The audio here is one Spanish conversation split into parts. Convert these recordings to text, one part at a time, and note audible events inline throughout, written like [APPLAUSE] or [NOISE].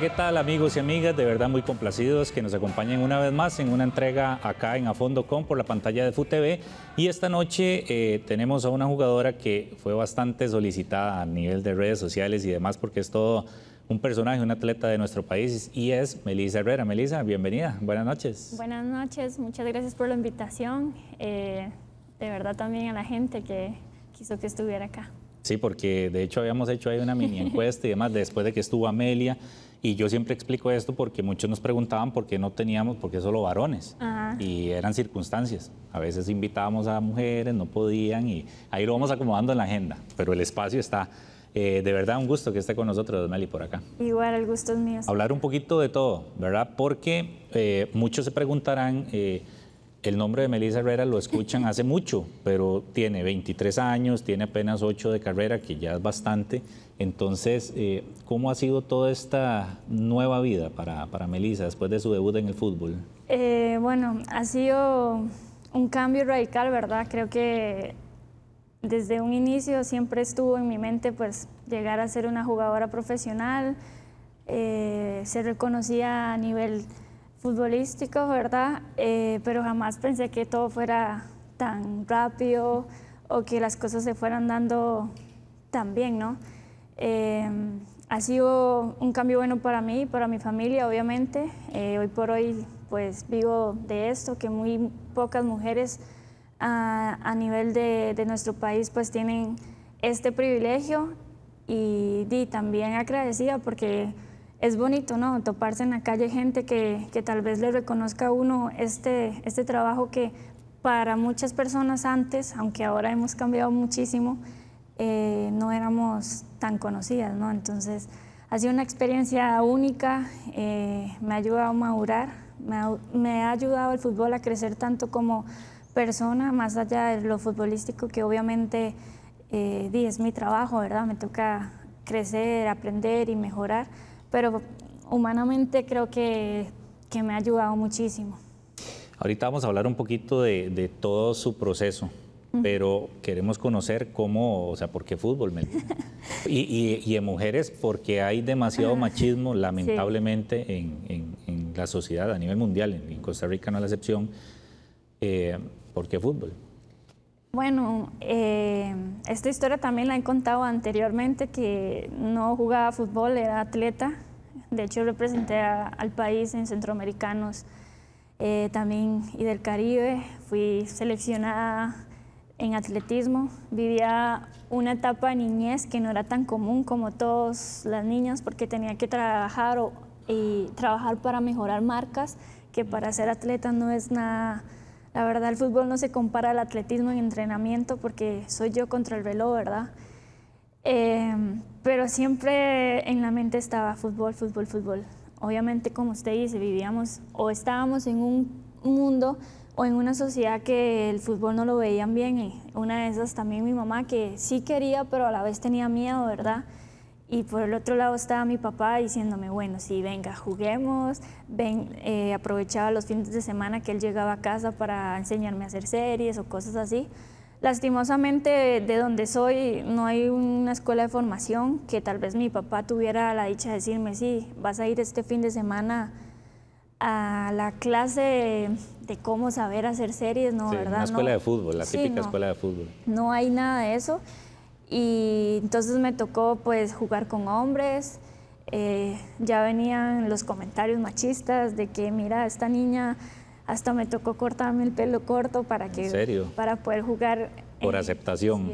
¿qué tal amigos y amigas? De verdad muy complacidos que nos acompañen una vez más en una entrega acá en Afondocom por la pantalla de FUTV. Y esta noche eh, tenemos a una jugadora que fue bastante solicitada a nivel de redes sociales y demás porque es todo un personaje, un atleta de nuestro país y es Melisa Herrera. Melisa, bienvenida, buenas noches. Buenas noches, muchas gracias por la invitación. Eh, de verdad también a la gente que quiso que estuviera acá. Sí, porque de hecho habíamos hecho ahí una mini [LAUGHS] encuesta y demás después de que estuvo Amelia y yo siempre explico esto porque muchos nos preguntaban por qué no teníamos, por qué solo varones. Y eran circunstancias. A veces invitábamos a mujeres, no podían y ahí lo vamos acomodando en la agenda. Pero el espacio está. Eh, de verdad, un gusto que esté con nosotros, Meli, por acá. Igual, el gusto es mío. Hablar un poquito de todo, ¿verdad? Porque eh, muchos se preguntarán... Eh, el nombre de Melissa Herrera lo escuchan hace mucho, pero tiene 23 años, tiene apenas 8 de carrera, que ya es bastante. Entonces, eh, ¿cómo ha sido toda esta nueva vida para, para Melissa después de su debut en el fútbol? Eh, bueno, ha sido un cambio radical, ¿verdad? Creo que desde un inicio siempre estuvo en mi mente pues llegar a ser una jugadora profesional, eh, Se ser reconocida a nivel futbolístico, ¿verdad? Eh, pero jamás pensé que todo fuera tan rápido o que las cosas se fueran dando tan bien, ¿no? Eh, ha sido un cambio bueno para mí, para mi familia, obviamente. Eh, hoy por hoy, pues vivo de esto, que muy pocas mujeres ah, a, nivel de, nuestro país, pues tienen este privilegio y, y también agradecida porque es bonito, ¿no? Toparse en la calle gente que, que, tal vez le reconozca a uno este, este trabajo que para muchas personas antes, aunque ahora hemos cambiado muchísimo, eh, no éramos tan conocidas, ¿no? Entonces, ha sido una experiencia única, eh, me ha ayudado a madurar, me ha, ayudado el fútbol a crecer tanto como persona, más allá de lo futbolístico, que obviamente eh, es mi trabajo, ¿verdad? Me toca crecer, aprender y mejorar pero humanamente creo que, que me ha ayudado muchísimo. Ahorita vamos a hablar un poquito de, de todo su proceso, pero queremos conocer cómo, o sea, por qué fútbol, [LAUGHS] y, y, en mujeres, porque hay demasiado ah, machismo, lamentablemente, en, en, la sociedad a nivel mundial, en, Costa Rica no es la excepción. Eh, ¿Por qué fútbol? Bueno, eh, esta historia también la he contado anteriormente, que no jugaba fútbol, era atleta. De hecho, representé al país en Centroamericanos eh, también y del Caribe. Fui seleccionada en atletismo. Vivía una etapa de niñez que no era tan común como todas las niñas porque tenía que trabajar y trabajar para mejorar marcas, que para ser atleta no es nada la verdad, el fútbol no se compara al atletismo en entrenamiento porque soy yo contra el velo, ¿verdad? Em, pero siempre en la mente estaba fútbol, fútbol, fútbol. Obviamente, como usted dice, vivíamos o estábamos en un mundo o en una sociedad que el fútbol no lo veían bien. Y una de esas también mi mamá, que sí quería, pero a la vez tenía miedo, ¿verdad? Y por el otro lado estaba mi papá diciéndome, bueno, sí, venga, juguemos. Ven, eh, aprovechaba los fines de semana que él llegaba a casa para enseñarme a hacer series o cosas así. Lastimosamente, de donde soy, no hay una escuela de formación que tal vez mi papá tuviera la dicha de decirme, sí, vas a ir este fin de semana a la clase de cómo saber hacer series, ¿no? ¿verdad? Una escuela de fútbol, la típica escuela de fútbol. No hay nada de eso. Y entonces me tocó pues jugar con hombres, eh, ya venían los comentarios machistas de que mira, esta niña hasta me tocó cortarme el pelo corto para que para poder jugar por eh, aceptación.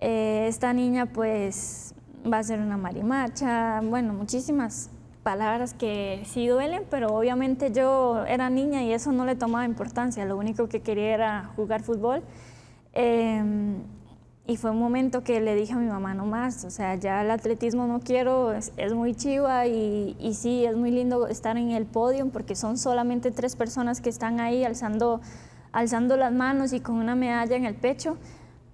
Eh, esta niña pues va a ser una marimacha, bueno, muchísimas palabras que sí duelen, pero obviamente yo era niña y eso no le tomaba importancia, lo único que quería era jugar fútbol. Em, y fue un momento que le dije a mi mamá, no más, o sea, ya el atletismo no quiero, es, es muy chiva y, y, sí, es muy lindo estar en el podio porque son solamente tres personas que están ahí alzando, alzando las manos y con una medalla en el pecho,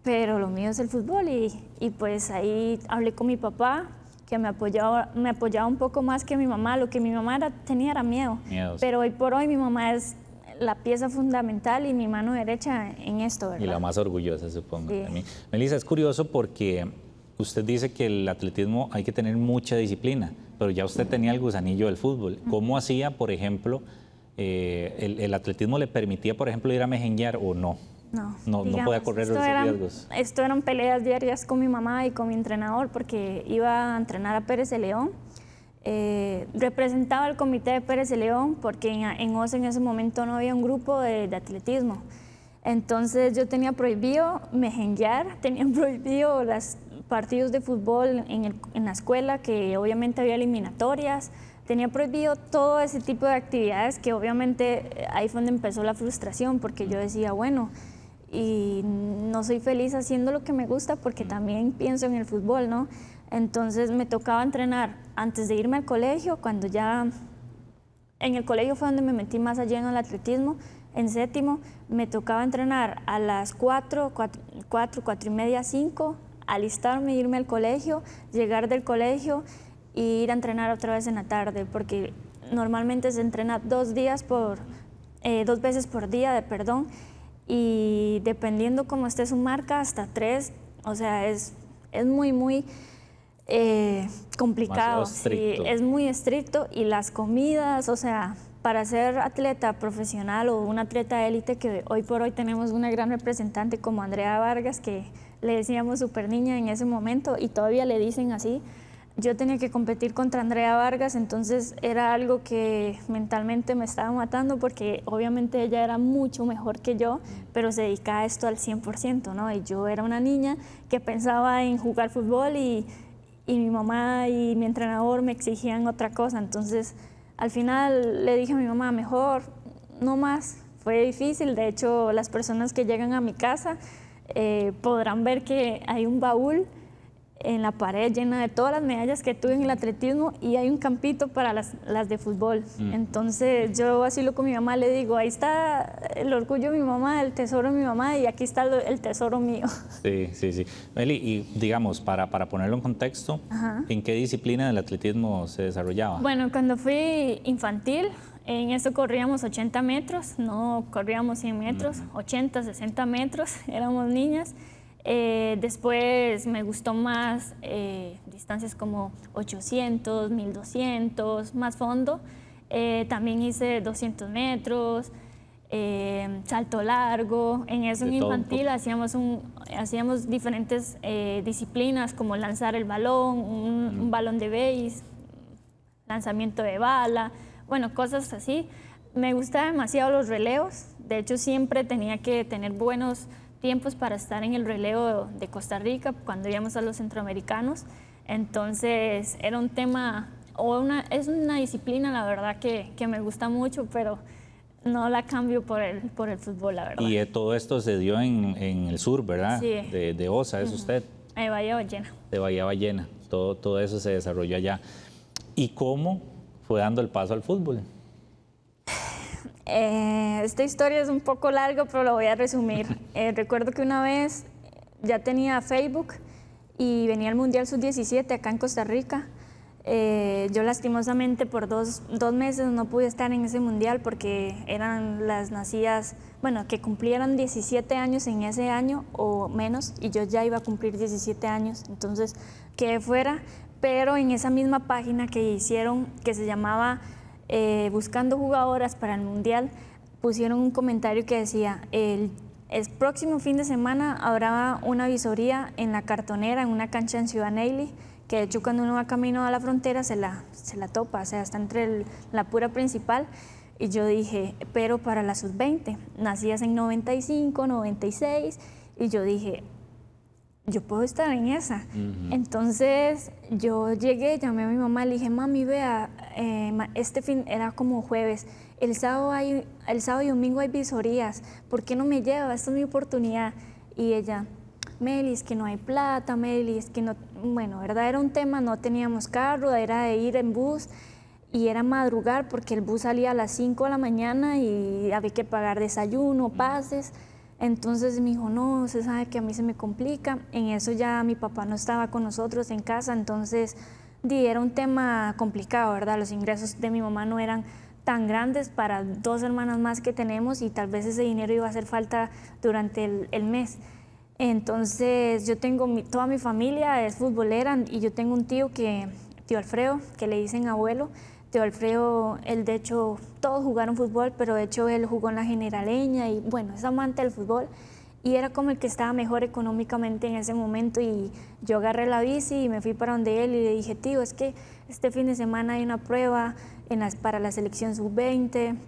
pero lo mío es el fútbol y, y pues ahí hablé con mi papá que me apoyaba, me apoyaba un poco más que mi mamá, lo que mi mamá tenía era miedo, pero hoy por hoy mi mamá es la pieza fundamental y mi mano derecha en esto, ¿verdad? Y la más orgullosa, supongo. Melisa, Melissa, es curioso porque usted dice que el atletismo hay que tener mucha disciplina, pero ya usted tenía el gusanillo del fútbol. ¿Cómo hacía, por ejemplo, eh, el, atletismo le permitía, por ejemplo, ir a mejenguear o no? No, no, podía correr los riesgos. Esto eran peleas diarias con mi mamá y con mi entrenador porque iba a entrenar a Pérez de León eh, representaba al comité de Pérez de León porque en, en en ese momento no había un grupo de, atletismo. Entonces yo tenía prohibido mejenguear, [LAUGHS] tenía prohibido los partidos de fútbol en, en, la escuela, que obviamente había eliminatorias, tenía prohibido todo ese tipo de actividades que obviamente eh, ahí fue donde empezó la frustración, porque yo decía, bueno, y no soy feliz haciendo lo que me gusta porque también pienso en el fútbol, ¿no? Entonces me tocaba entrenar antes de irme al colegio, cuando ya en el colegio fue donde me metí más allá en el atletismo, en séptimo, me tocaba entrenar a las 4, 4, 4, y media, 5, alistarme, e irme al colegio, llegar del colegio e ir a entrenar otra vez en la tarde, porque normalmente se entrena dos días por, eh, dos veces por día, de perdón, y dependiendo cómo esté su marca, hasta tres, o sea, es, es muy, muy eh, complicado, es muy estricto y las comidas, o sea, para ser atleta profesional o un atleta élite, que hoy por hoy tenemos una gran representante como Andrea Vargas, que le decíamos super niña en ese momento y todavía le dicen así, yo tenía que competir contra Andrea Vargas, entonces era algo que mentalmente me estaba matando porque obviamente ella era mucho mejor que yo, pero se dedicaba a esto al 100%, ¿no? Y yo era una niña que pensaba en jugar fútbol y y mi mamá y mi entrenador me exigían otra cosa. Entonces, al final le dije a mi mamá, mejor, no más. Fue difícil, de hecho, las personas que llegan a mi casa eh, podrán ver que hay un baúl en la pared llena de todas las medallas que tuve en el atletismo y hay un campito para las, las de fútbol. Mm. Entonces yo así lo con mi mamá le digo, ahí está el orgullo de mi mamá, el tesoro de mi mamá y aquí está el tesoro mío. [LAUGHS] Sí, sí, sí. Eli, y digamos, para, para ponerlo en contexto, ¿en qué disciplina del atletismo se desarrollaba? Bueno, cuando fui infantil, en eso corríamos 80 metros, no corríamos 100 metros, 80, 60 metros, [LAUGHS] éramos niñas. Eh, después me gustó más eh, distancias como 800, 1200, más fondo. Eh, también hice 200 metros, salto largo. En eso en infantil hacíamos, hacíamos diferentes disciplinas como lanzar el balón, un, balón de béis, lanzamiento de bala, bueno, cosas así. Me gustaban demasiado los releos. De hecho, siempre tenía que tener buenos tiempos para estar en el relevo de Costa Rica cuando íbamos a los centroamericanos. Entonces era un tema, o una, es una disciplina la verdad que, me gusta mucho, pero no la cambio por el, por el fútbol, la verdad. Y eh, todo esto se dio en, el sur, ¿verdad? De, de Osa, ¿es usted? De eh, Bahía Ballena. De Bahía Ballena. Todo, todo eso se desarrolló allá. ¿Y cómo fue dando el paso al fútbol? Eh, esta historia es un poco larga, pero la voy a resumir. [LAUGHS] Eh, recuerdo que una vez ya tenía Facebook y venía al Mundial Sub-17 acá en Costa Rica. Eh, yo lastimosamente por dos, dos, meses no pude estar en ese mundial porque eran las nacidas, bueno, que cumplieran 17 años en ese año o menos y yo ya iba a cumplir 17 años, entonces quedé fuera, pero en esa misma página que hicieron que se llamaba eh, buscando jugadoras para el Mundial, pusieron un comentario que decía, el, próximo fin de semana habrá una visoría en la cartonera, en una cancha en Ciudad Neyli, que de hecho cuando uno va camino a la frontera se la, se la topa, o sea, está entre la pura principal. Y yo dije, pero para la sub-20, nacías en 95, 96, y yo dije, yo puedo estar en esa. Entonces yo llegué, llamé a mi mamá, le dije, mami, vea, eh, este fin era como jueves, el sábado, hay, el sábado y domingo hay visorías, ¿por qué no me lleva? Esta es mi oportunidad. Y ella, Melis, que no hay plata, Melis, que no, bueno, ¿verdad? Era un tema, no teníamos carro, era de ir en bus y era madrugar porque el bus salía a las 5 de la mañana y había que pagar desayuno, pases. Entonces me dijo, no, se sabe que a mí se me complica. En eso ya mi papá no estaba con nosotros en casa, entonces era un tema complicado, ¿verdad? Los ingresos de mi mamá no eran tan grandes para dos hermanas más que tenemos y tal vez ese dinero iba a hacer falta durante el, mes. Entonces yo tengo, toda mi familia es futbolera y yo tengo un tío que, tío Alfredo, que le dicen abuelo, Teo Alfredo, él de hecho, todos jugaron fútbol, pero de hecho él jugó en la generaleña y bueno, es amante del fútbol y era como el que estaba mejor económicamente en ese momento y yo agarré la bici y me fui para donde él y le dije, tío, es que este fin de semana hay una prueba para la selección sub-20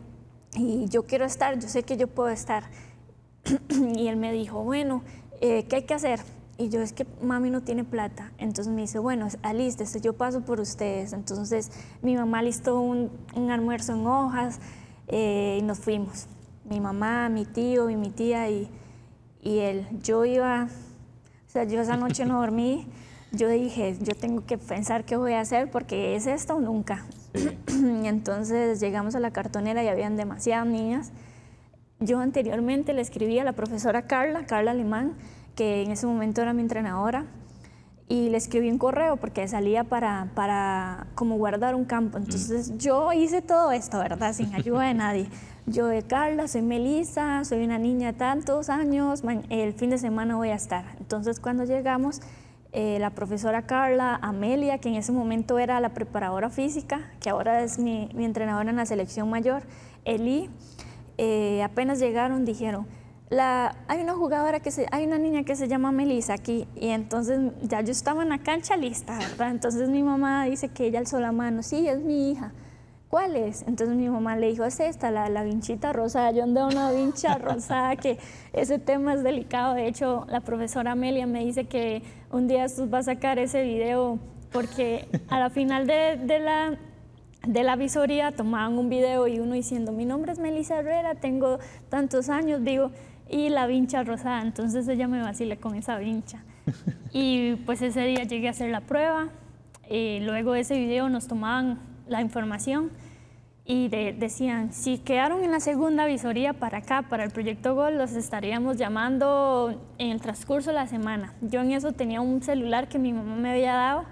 y yo quiero estar, yo sé que yo puedo estar. [CLEARS THROAT] y él me dijo, bueno, eh, ¿qué hay que hacer? Y yo es que mami no tiene plata. Entonces me dice, bueno, alístese, yo paso por ustedes. Entonces mi mamá listó un, almuerzo en hojas eh, y nos fuimos. Mi mamá, mi tío y mi tía y, y él. Yo iba, o sea, yo esa noche no dormí. Yo dije, yo tengo que pensar qué voy a hacer porque es esto o nunca. [CLEARS THROAT] entonces llegamos a la cartonera y habían demasiadas niñas. Yo anteriormente le escribí a la profesora Carla, Carla Alemán, que en ese momento era mi entrenadora, y le escribí un correo porque salía para, para como guardar un campo. Entonces mm. yo hice todo esto, ¿verdad? Sin ayuda de nadie. Yo de Carla, soy Melissa, soy una niña de tantos años, el fin de semana voy a estar. Entonces cuando llegamos, eh, la profesora Carla, Amelia, que en ese momento era la preparadora física, que ahora es mi, entrenadora en la selección mayor, Eli, eh, apenas llegaron, dijeron, la, hay una jugadora que se, hay una niña que se llama Melissa aquí y entonces ya yo estaba en la cancha lista, ¿verdad? Entonces mi mamá dice que ella alzó la mano, sí, es mi hija. ¿Cuál es? Entonces mi mamá le dijo, es esta, la, la vinchita rosada. Yo ando una vincha [LAUGHS] rosada que ese tema es delicado. De hecho, la profesora Amelia me dice que un día va a sacar ese video porque a la final de, la de la visoría tomaban un video y uno diciendo, mi nombre es Melissa Herrera, tengo tantos años, digo, y la vincha rosada. Entonces ella me vacila con esa vincha. [LAUGHS] Y pues ese día llegué a hacer la prueba. Eh, luego de ese video nos tomaban la información y decían, si quedaron en la segunda visoría para acá, para el proyecto Gol, los estaríamos llamando en el transcurso de la semana. Yo en eso tenía un celular que mi mamá me había dado.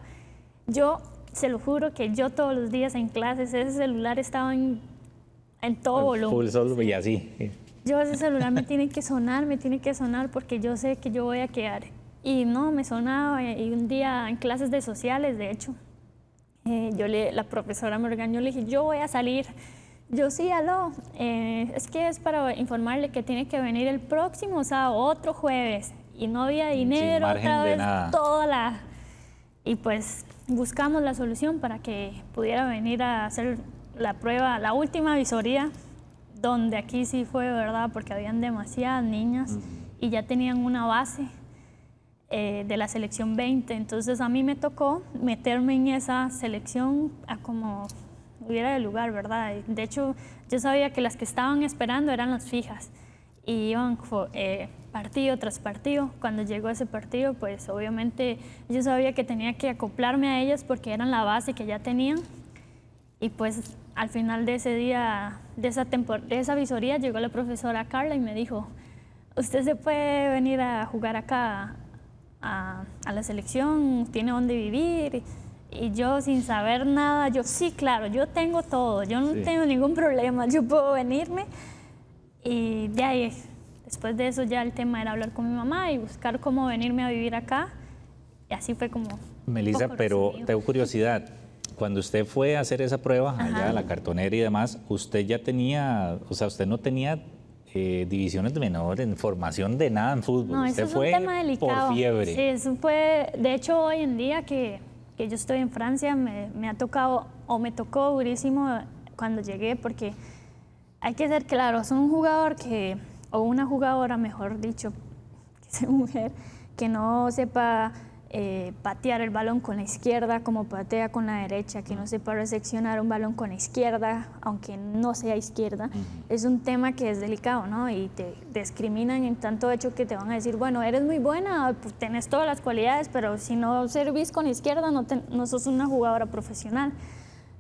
Yo se lo juro que yo todos los días en clases ese celular estaba en, en todo volumen. y así yo ese celular me tiene que sonar, me tiene que sonar porque yo sé que yo voy a quedar. Y no, me sonaba eh, y un día en clases de sociales, de hecho, eh, yo le, la profesora me regañó, le dije, yo voy a salir. Yo sí, aló, eh, es que es para informarle que tiene que venir el próximo sábado, otro jueves. Y no había dinero, otra vez, toda la... Y pues buscamos la solución para que pudiera venir a hacer la prueba, la última visoría donde aquí sí fue verdad, porque habían demasiadas niñas y ya tenían una base eh, de la selección 20. Entonces a mí me tocó meterme en esa selección a como hubiera de lugar, ¿verdad? De hecho, yo sabía que las que estaban esperando eran las fijas y iban eh, partido tras partido. Cuando llegó ese partido, pues obviamente yo sabía que tenía que acoplarme a ellas porque eran la base que ya tenían y pues al final de ese día de esa, de esa visoría llegó la profesora Carla y me dijo, usted se puede venir a jugar acá a, la selección, tiene dónde vivir. Y yo sin saber nada, yo sí, claro, yo tengo todo, yo no tengo ningún problema, yo puedo venirme. Y de ahí, después de eso ya el tema era hablar con mi mamá y buscar cómo venirme a vivir acá. Y así fue como... Melisa, pero tengo curiosidad, cuando usted fue a hacer esa prueba, allá a la cartonera y demás, usted ya tenía, o sea, usted no tenía eh, divisiones de menores, en formación de nada en fútbol. No, eso fue es un tema delicado. por fiebre. Sí, eso fue, de hecho, hoy en día que, yo estoy en Francia, me, me ha tocado, o me tocó durísimo cuando llegué, porque hay que ser claros, un jugador que, o una jugadora, mejor dicho, [LAUGHS] que sea mujer, que no sepa eh, patear el balón con la izquierda como patea con la derecha, que no sepa recepcionar un balón con la izquierda, aunque no sea izquierda, es un tema que es delicado, ¿no? Y te discriminan en tanto hecho que te van a decir, bueno, eres muy buena, pues, tenés todas las cualidades, pero si no servís con la izquierda, no, no sos una jugadora profesional.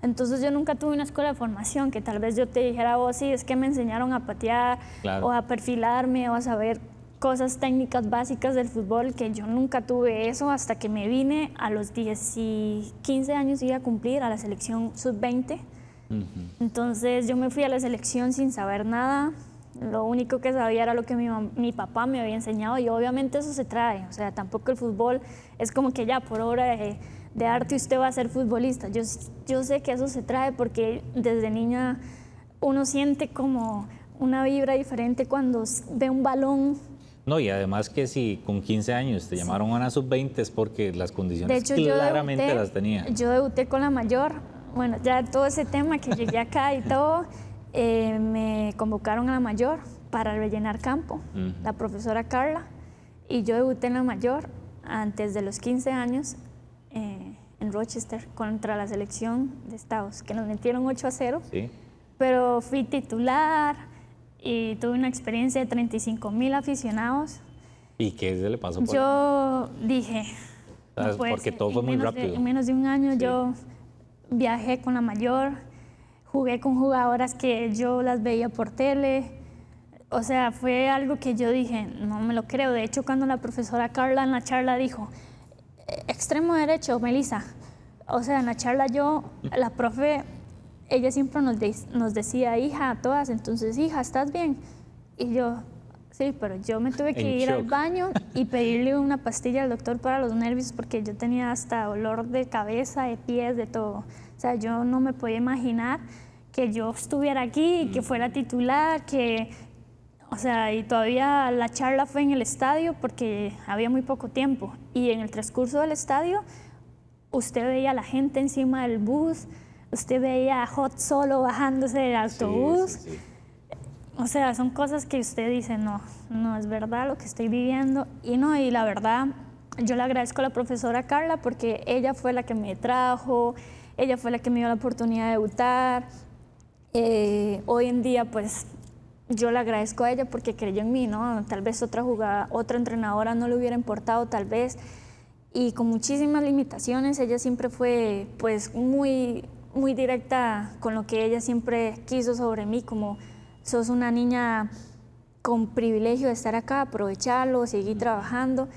Entonces yo nunca tuve una escuela de formación que tal vez yo te dijera, vos oh, sí, es que me enseñaron a patear o a perfilarme o a saber cosas técnicas básicas del fútbol, que yo nunca tuve eso hasta que me vine a los 10 y 15 años iba a cumplir a la selección sub-20. Entonces yo me fui a la selección sin saber nada, lo único que sabía era lo que mi, mi, papá me había enseñado y obviamente eso se trae, o sea, tampoco el fútbol es como que ya por obra de, arte usted va a ser futbolista, yo, yo sé que eso se trae porque desde niña uno siente como una vibra diferente cuando ve un balón no, y además que si con 15 años te llamaron a sub-20 es porque las condiciones claramente las tenía. Yo debuté con la mayor, bueno, ya todo ese tema que llegué [LAUGHS] acá y todo, eh, me convocaron a la mayor para rellenar campo, la profesora Carla, y yo debuté en la mayor antes de los 15 años eh, en Rochester contra la selección de Estados, que nos metieron 8 a 0, sí. pero fui titular y tuve una experiencia de 35 mil aficionados. ¿Y qué se le pasó por Yo dije... porque todo fue muy rápido. en menos de un año yo viajé con la mayor, jugué con jugadoras que yo las veía por tele. O sea, fue algo que yo dije, no me lo creo. De hecho, cuando la profesora Carla en la charla dijo, e-, extremo derecho, Melissa. O sea, en la charla yo, la profe ella siempre nos, decía, hija, a todas, entonces, hija, ¿estás bien? Y yo, sí, pero yo me tuve que ir al baño y [LAUGHS] pedirle una pastilla al doctor para los nervios porque yo tenía hasta olor de cabeza, de pies, de todo. O sea, yo no me podía imaginar que yo estuviera aquí, que mm. fuera titular, que... O sea, y todavía la charla fue en el estadio porque había muy poco tiempo. Y en el transcurso del estadio, usted veía la gente encima del bus, usted veía a Hot solo bajándose del autobús. O sea, son cosas que usted dice, no, no es verdad lo que estoy viviendo. Y no, y la verdad, yo le agradezco a la profesora Carla porque ella fue la que me trajo, ella fue la que me dio la oportunidad de debutar. Eh, hoy en día, pues, yo le agradezco a ella porque creyó en mí, ¿no? Tal vez otra jugada, otra entrenadora no le hubiera importado, tal vez. Y con muchísimas limitaciones, ella siempre fue, pues, muy muy directa con lo que ella siempre quiso sobre mí, como sos una niña con privilegio de estar acá, aprovecharlo, seguir trabajando.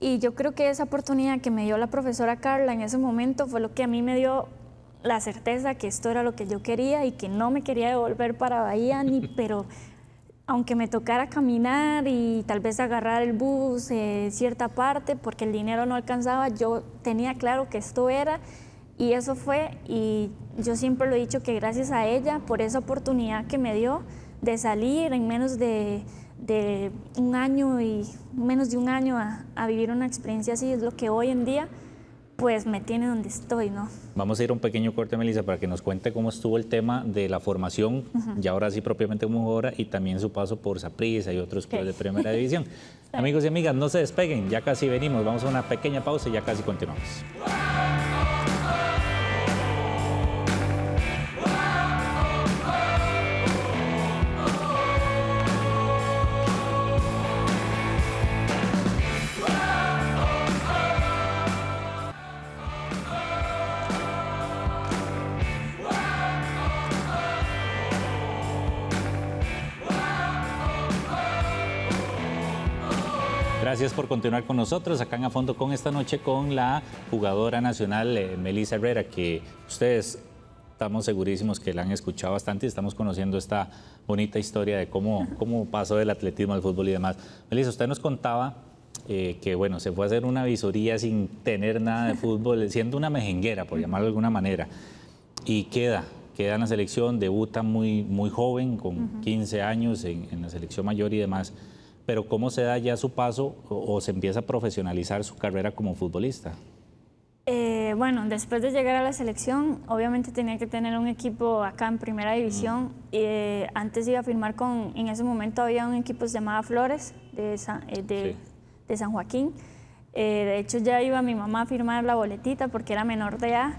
Y yo creo que esa oportunidad que me dio la profesora Carla en ese momento fue lo que a mí me dio la certeza que esto era lo que yo quería y que no me quería devolver para Bahía, ni, [LAUGHS] pero aunque me tocara caminar y tal vez agarrar el bus EN eh, cierta parte porque el dinero no alcanzaba, yo tenía claro que esto era y eso fue, y yo siempre lo he dicho que gracias a ella, por esa oportunidad que me dio de salir en menos de, un año y menos de un año a, vivir una experiencia así, es lo que hoy en día pues me tiene donde estoy, ¿no? Vamos a ir a un pequeño corte, Melissa, para que nos cuente cómo estuvo el tema de la formación, ya ahora sí propiamente como jugadora, y también su paso por Saprissa y otros clubes de primera división. [LAUGHS] Amigos y amigas, no se despeguen, ya casi venimos, vamos a una pequeña pausa y ya casi continuamos. [LAUGHS] Gracias por continuar con nosotros acá en A Fondo con esta noche con la jugadora nacional eh, Melissa Herrera, que ustedes estamos segurísimos que la han escuchado bastante y estamos conociendo esta bonita historia de cómo, cómo pasó del atletismo al fútbol y demás. Melissa, usted nos contaba eh, que, bueno, se fue a hacer una visoría sin tener nada de [LAUGHS] fútbol, siendo una mejenguera, por llamarlo de alguna manera, y queda, queda en la selección, debuta muy, muy joven, con 15 años en, en la selección mayor y demás pero ¿cómo se da ya su paso o, se empieza a profesionalizar su carrera como futbolista? Eh, bueno, después de llegar a la selección, obviamente tenía que tener un equipo acá en primera división. Y eh, antes iba a firmar con, en ese momento había un equipo llamado se llamaba Flores de eh, San, de, Joaquín. de hecho, ya iba mi mamá a firmar la boletita porque era menor de edad.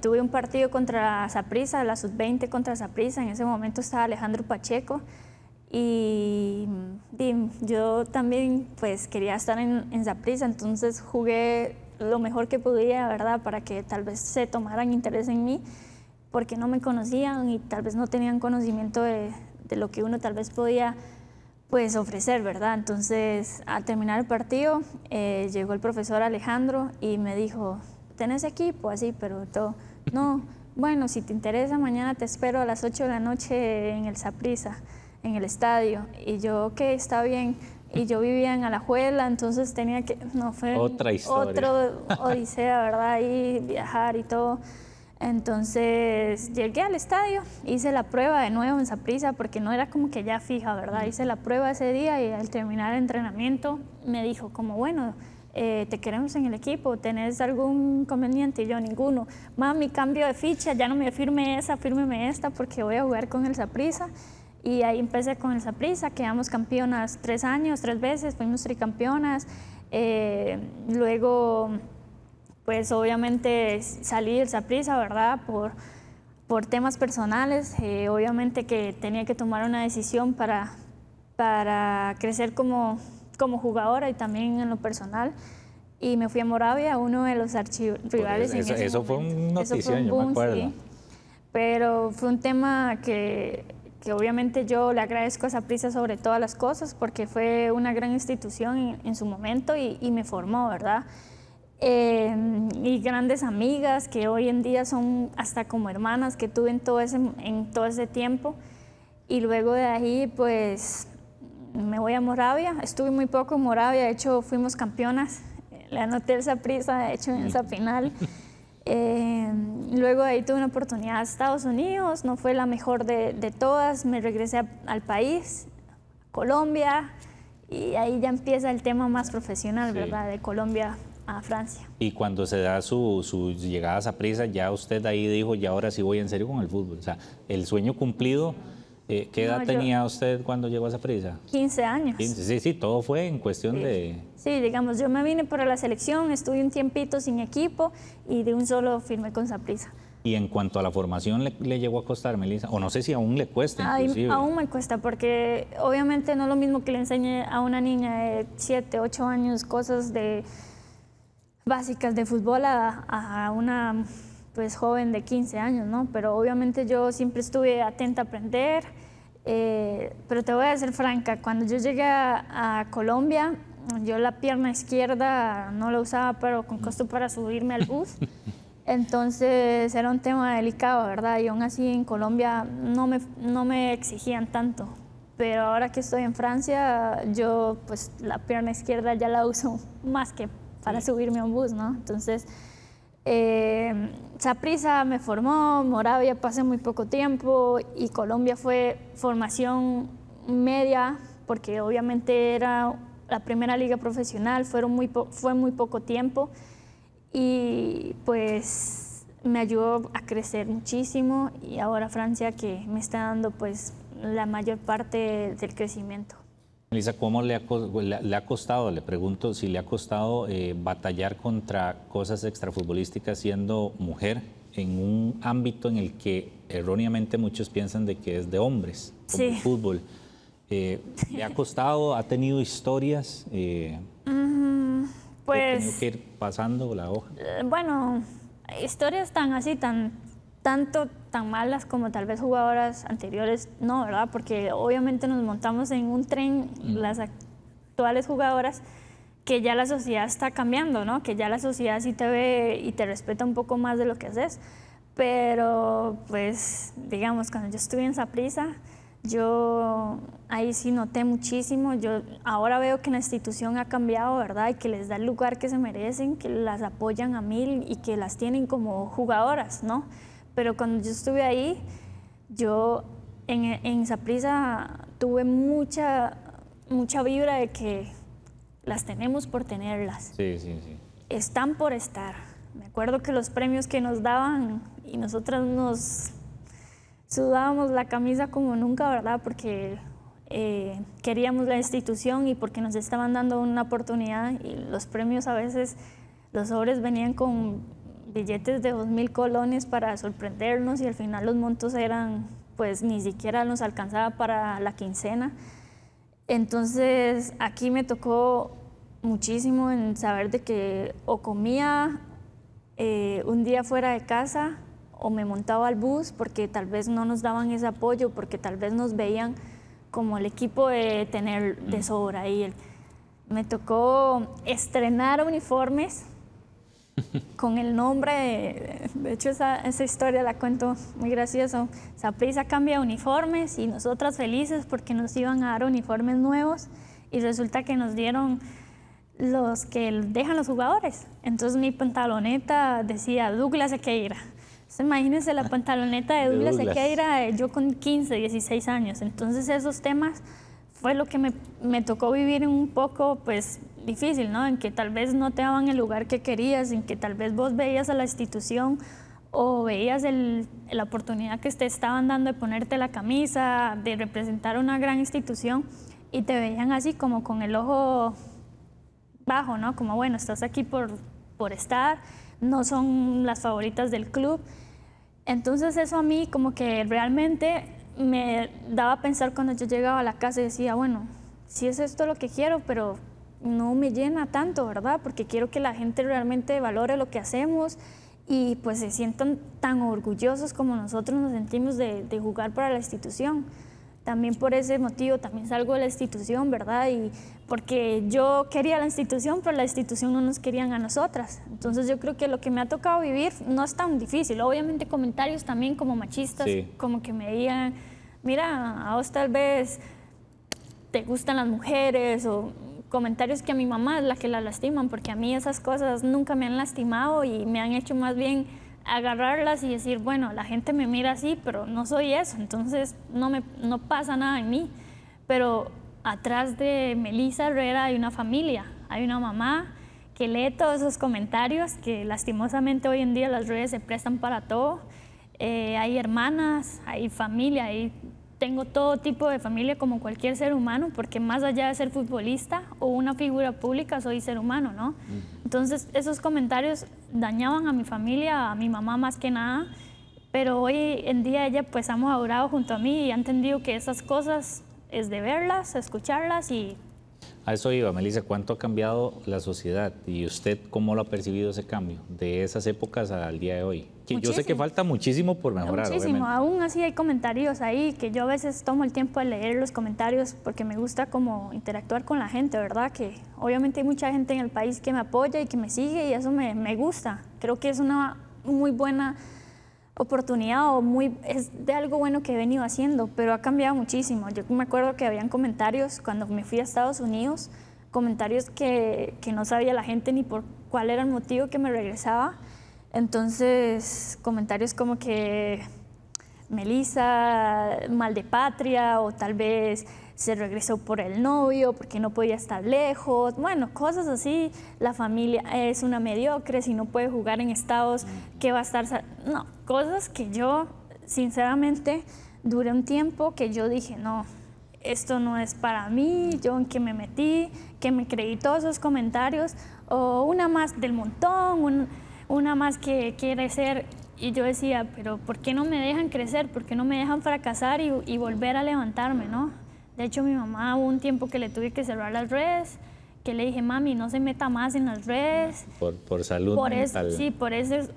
tuve un partido contra Saprisa, la sub-20 contra Saprisa. En ese momento estaba Alejandro Pacheco y, yo también pues quería estar en, en entonces jugué lo mejor que podía, ¿verdad? Para que tal vez se tomaran interés en mí, porque no me conocían y tal vez no tenían conocimiento de, de lo que uno tal vez podía pues ofrecer, ¿verdad? Entonces, al terminar el partido, eh, llegó el profesor Alejandro y me dijo, ¿tenés equipo? Así, pero todo, no, [LAUGHS] bueno, si te interesa, mañana te espero a las 8 de la noche en el Saprisa en el estadio. Y yo, que está bien. Y yo vivía en Alajuela, entonces tenía que, no, fue Otra historia. otro odisea, ¿verdad? Y viajar y todo. Entonces llegué al estadio, hice la prueba de nuevo en Saprisa, porque no era como que ya fija, ¿verdad? Hice la prueba ese día y al terminar el entrenamiento me dijo como, bueno, eh, te queremos en el equipo, ¿tenés algún inconveniente? Y yo, ninguno. Mami, cambio de ficha, ya no me firme esa, fírmeme esta, porque voy a jugar con el Saprisa. Y ahí empecé con el Saprisa, quedamos campeonas tres años, tres veces, fuimos tricampeonas. Eh, luego, pues obviamente salí del Saprisa, ¿verdad? Por, por temas personales, eh, obviamente que tenía que tomar una decisión para, para crecer como, como jugadora y también en lo personal y me fui a Moravia, uno de los archivos pues, eso, eso, fue un noticia, yo me acuerdo. Pero fue un tema que que obviamente yo le agradezco a prisa sobre todas las cosas porque fue una gran institución en, su momento y, me formó, ¿verdad? Eh, y grandes amigas que hoy en día son hasta como hermanas que tuve en todo ese, en todo ese tiempo. Y luego de ahí, pues me voy a Moravia. Estuve muy poco en Moravia, de hecho fuimos campeonas. Le anoté esa prisa de hecho, en esa final. [LAUGHS] Em, luego ahí tuve una oportunidad a Estados Unidos, no fue la mejor de, todas, me regresé al país, Colombia, y ahí ya empieza el tema más profesional, ¿verdad? De Colombia a Francia. Y cuando se da sus llegadas a prisa, ya usted ahí dijo, ya ahora sí voy en serio con el fútbol. O sea, el sueño cumplido eh, ¿Qué edad tenía usted cuando llegó a esa 15 años. sí, sí, todo fue en cuestión de... Sí, digamos, yo me vine para la selección, estuve un tiempito sin equipo y de un solo firmé con Saprisa. Y en cuanto a la formación, ¿le, llegó a costar, Melissa? O no sé si aún le cuesta, inclusive. aún me cuesta, porque obviamente no es lo mismo que le enseñe a una niña de 7, 8 años cosas de básicas de fútbol a, a una pues joven de 15 años, ¿no? Pero obviamente yo siempre estuve atenta a aprender, eh, pero te voy a ser franca, cuando yo llegué a, Colombia, yo la pierna izquierda no la usaba, pero con costo para subirme al bus. [LAUGHS] Entonces era un tema delicado, ¿verdad? Y aún así en Colombia no me, no me exigían tanto. Pero ahora que estoy en Francia, yo pues la pierna izquierda ya la uso [LAUGHS] más que para subirme a un bus, ¿no? Entonces Saprisa eh, me formó, Moravia pasé muy poco tiempo y Colombia fue formación media porque obviamente era la primera liga profesional, fueron muy fue muy poco tiempo y pues me ayudó a crecer muchísimo y ahora Francia que me está dando pues la mayor parte del crecimiento. Melissa, ¿cómo le ha, costado, le pregunto, si le ha costado eh, batallar contra cosas extrafutbolísticas siendo mujer en un ámbito en el que erróneamente muchos piensan de que es de hombres, como el fútbol? Eh, ¿Le ha costado? ¿Ha tenido historias? Eh, mm, pues... que ir pasando la hoja? Eh, bueno, historias tan así, tan tanto tan malas como tal vez jugadoras anteriores, no, ¿verdad? Porque obviamente nos montamos en un tren mm. las actuales jugadoras que ya la sociedad está cambiando, ¿no? Que ya la sociedad sí te ve y te respeta un poco más de lo que haces. Pero pues digamos, cuando yo estuve en Saprisa, yo ahí sí noté muchísimo. Yo ahora veo que la institución ha cambiado, ¿verdad? Y que les da el lugar que se merecen, que las apoyan a mil y que las tienen como jugadoras, ¿no? Pero cuando yo estuve ahí, yo en, en tuve mucha, mucha vibra de que las tenemos por tenerlas. Sí, sí, sí. Están por estar. Me acuerdo que los premios que nos daban y nosotras nos sudábamos la camisa como nunca, ¿verdad? Porque eh, queríamos la institución y porque nos estaban dando una oportunidad y los premios a veces, los sobres venían con billetes de 2.000 colones para sorprendernos y al final los montos eran, pues ni siquiera nos alcanzaba para la quincena. Entonces aquí me tocó muchísimo en saber de que o comía eh, un día fuera de casa o me montaba al bus porque tal vez no nos daban ese apoyo, porque tal vez nos veían como el equipo de tener de mm. sobra. Y me tocó estrenar uniformes con el nombre, de, hecho esa, esa, historia la cuento muy graciosa, Saprisa cambia uniformes y nosotras felices porque nos iban a dar uniformes nuevos y resulta que nos dieron los que dejan los jugadores. Entonces mi pantaloneta decía Douglas Sequeira. Entonces, imagínense la [LAUGHS] pantaloneta de Douglas, de que eh, yo con 15, 16 años. Entonces esos temas fue lo que me, me tocó vivir un poco, pues difícil, ¿no? En que tal vez no te daban el lugar que querías, en que tal vez vos veías a la institución o veías la oportunidad que te estaban dando de ponerte la camisa, de representar una gran institución y te veían así como con el ojo bajo, ¿no? Como bueno, estás aquí por, por estar, no son las favoritas del club. Entonces eso a mí como que realmente me daba a pensar cuando yo llegaba a la casa y decía, bueno, si es esto lo que quiero, pero no me llena tanto, ¿verdad? Porque quiero que la gente realmente valore lo que hacemos y pues se sientan tan orgullosos como nosotros nos sentimos de, jugar para la institución. También por ese motivo, también salgo de la institución, ¿verdad? Y porque yo quería la institución, pero la institución no nos querían a nosotras. Entonces yo creo que lo que me ha tocado vivir no es tan difícil. Obviamente comentarios también como machistas, como que me digan, mira, a vos tal vez te gustan las mujeres o comentarios que a mi mamá es la que la lastiman, porque a mí esas cosas nunca me han lastimado y me han hecho más bien agarrarlas y decir, bueno, la gente me mira así, pero no soy eso, entonces no, me, no pasa nada en mí. Pero atrás de Melissa Herrera hay una familia, hay una mamá que lee todos esos comentarios, que lastimosamente hoy en día las redes se prestan para todo. Eh, hay hermanas, hay familia, hay tengo todo tipo de familia como cualquier ser humano, porque más allá de ser futbolista o una figura pública, soy ser humano, ¿no? Entonces, esos comentarios dañaban a mi familia, a mi mamá más que nada, pero hoy en día ella pues ha madurado junto a mí y ha entendido que esas cosas es de verlas, escucharlas y... A eso iba, Melissa, ¿cuánto ha cambiado la sociedad y usted cómo lo ha percibido ese cambio de esas épocas al día de hoy? que yo sé que falta muchísimo por mejorar. Muchísimo, aún así hay comentarios ahí que yo a veces tomo el tiempo de leer los comentarios porque me gusta como interactuar con la gente, ¿verdad? Que obviamente hay mucha gente en el país que me apoya y que me sigue y eso me, me gusta. Creo que es una muy buena oportunidad o muy, es de algo bueno que he venido haciendo, pero ha cambiado muchísimo. Yo me acuerdo que habían comentarios cuando me fui a Estados Unidos, comentarios que, que no sabía la gente ni por cuál era el motivo que me regresaba entonces, comentarios como que Melissa, mal de patria, o tal vez se regresó por el novio porque no podía estar lejos, bueno, cosas así, la familia es una mediocre, si no puede jugar en estados, ¿qué va a estar... No, cosas que yo, sinceramente, duré un tiempo que yo dije, no, esto no es para mí, yo en qué me metí, que me creí todos esos comentarios, o una más del montón, un una más que quiere ser. Y yo decía, pero ¿por qué no me dejan crecer? ¿Por qué no me dejan fracasar y, volver a levantarme, no? De hecho, mi mamá hubo un tiempo que le tuve que cerrar las redes, que le dije, mami, no se meta más en las redes. Por, salud por eso. sí, por,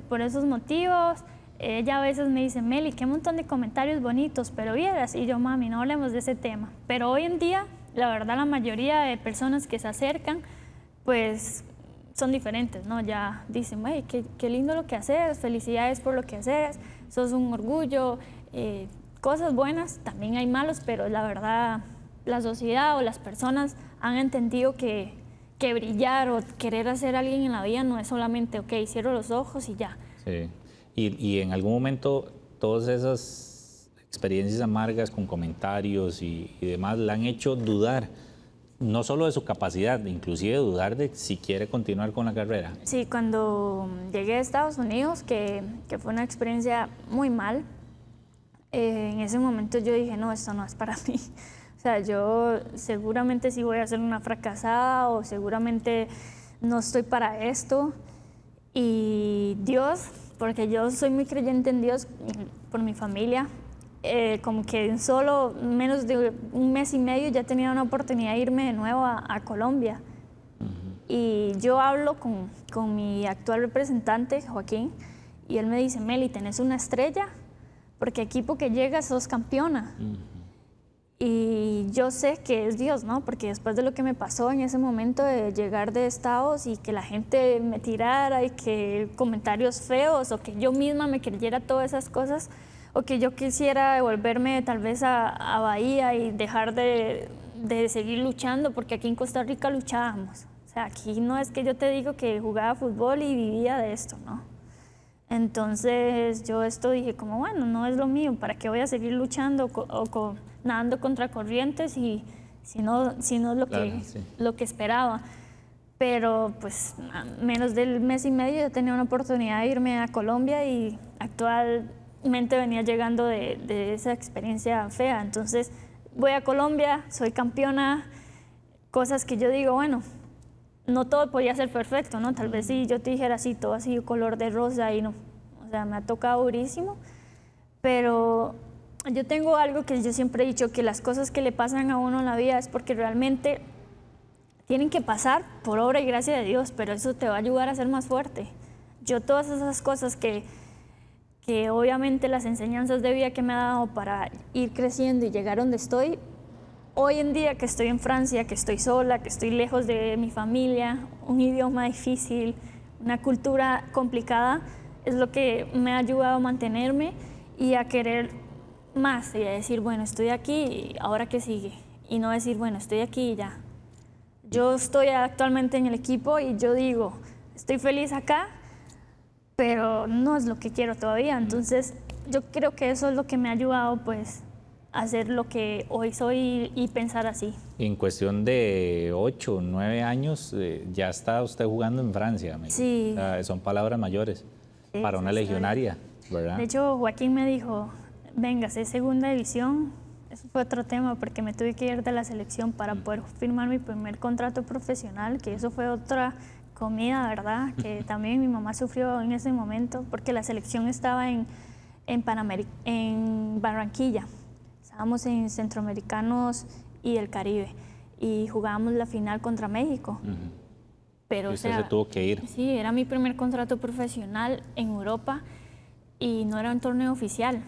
por esos motivos. Ella a veces me dice, Meli, qué montón de comentarios bonitos, pero vieras. Y yo, mami, no hablemos de ese tema. Pero hoy en día, la verdad, la mayoría de personas que se acercan, pues son diferentes, ¿no? Ya dicen, "Güey, qué, lindo lo que haces, felicidades por lo que haces, sos un orgullo, eh, cosas buenas, también hay malos, pero la verdad, la sociedad o las personas han entendido que, que brillar o querer hacer alguien en la vida no es solamente, ok, cierro los ojos y ya. Sí. Y, y en algún momento todas esas experiencias amargas con comentarios y, y demás la han hecho dudar no solo de su capacidad, inclusive dudar de si quiere continuar con la carrera. Sí, cuando mm, llegué a Estados Unidos, que, fue una experiencia muy mal, eh, en ese momento yo dije, no, esto no es para [LAUGHS] mí. O sea, yo seguramente sí voy a ser una fracasada o seguramente no estoy para esto. Y Dios, porque yo soy muy creyente en Dios por mi familia, eh, como que en solo menos de un mes y medio ya tenía una oportunidad de irme de nuevo a, Colombia. Y yo hablo con, con, mi actual representante, Joaquín, y él me dice, Meli, tenés una estrella, porque equipo que llegas sos campeona. Y yo sé que es Dios, ¿no? Porque después de lo que me pasó en ese momento de llegar de estados y que la gente me tirara y que comentarios feos o que yo misma me creyera todas esas cosas, o que yo quisiera volverme tal vez a, Bahía y dejar de, de, seguir luchando, porque aquí en Costa Rica luchábamos. O sea, aquí no es que yo te digo que jugaba fútbol y vivía de esto, ¿no? Entonces yo esto dije como, bueno, no es lo mío, ¿para qué voy a seguir luchando o, nadando contra corrientes y, si, no, si no es lo, que, lo que esperaba? pero pues menos del mes y medio yo tenía una oportunidad de irme a Colombia y actuar mente venía llegando de, esa experiencia fea. Entonces voy a Colombia, soy campeona, cosas que yo digo, bueno, no todo podía ser perfecto, ¿no? Tal vez si yo te dijera así, todo así, color de rosa y no. O sea, me ha tocado durísimo, pero yo tengo algo que yo siempre he dicho, que las cosas que le pasan a uno en la vida es porque realmente tienen que pasar por obra y gracia de Dios, pero eso te va a ayudar a ser más fuerte. Yo todas esas cosas que que obviamente las enseñanzas de vida que me ha dado para ir creciendo y llegar donde estoy, hoy en día que estoy en Francia, que estoy sola, que estoy lejos de mi familia, un idioma difícil, una cultura complicada, es lo que me ha ayudado a mantenerme y a querer más y a decir, bueno, estoy aquí y ahora qué sigue. Y no decir, bueno, estoy aquí y ya. Yo estoy actualmente en el equipo y yo digo, estoy feliz acá, pero no es lo que quiero todavía. Entonces, yo creo que eso es lo que me ha ayudado, pues, a hacer lo que hoy soy y, pensar así. En cuestión de ocho, nueve años, eh, ya está usted jugando en Francia. Sí. son palabras mayores para una legionaria, ¿verdad? De hecho, Joaquín me dijo, venga, sé segunda división. Eso fue otro tema, porque me tuve que ir de la selección para poder firmar mi primer contrato profesional, que eso fue otra comida, ¿verdad? Que también mi mamá sufrió en ese momento porque la selección estaba en, en, en Barranquilla. Estábamos en Centroamericanos y el Caribe y jugábamos la final contra México. Pero, se tuvo que ir. Sí, era mi primer contrato profesional en Europa y no era un torneo oficial.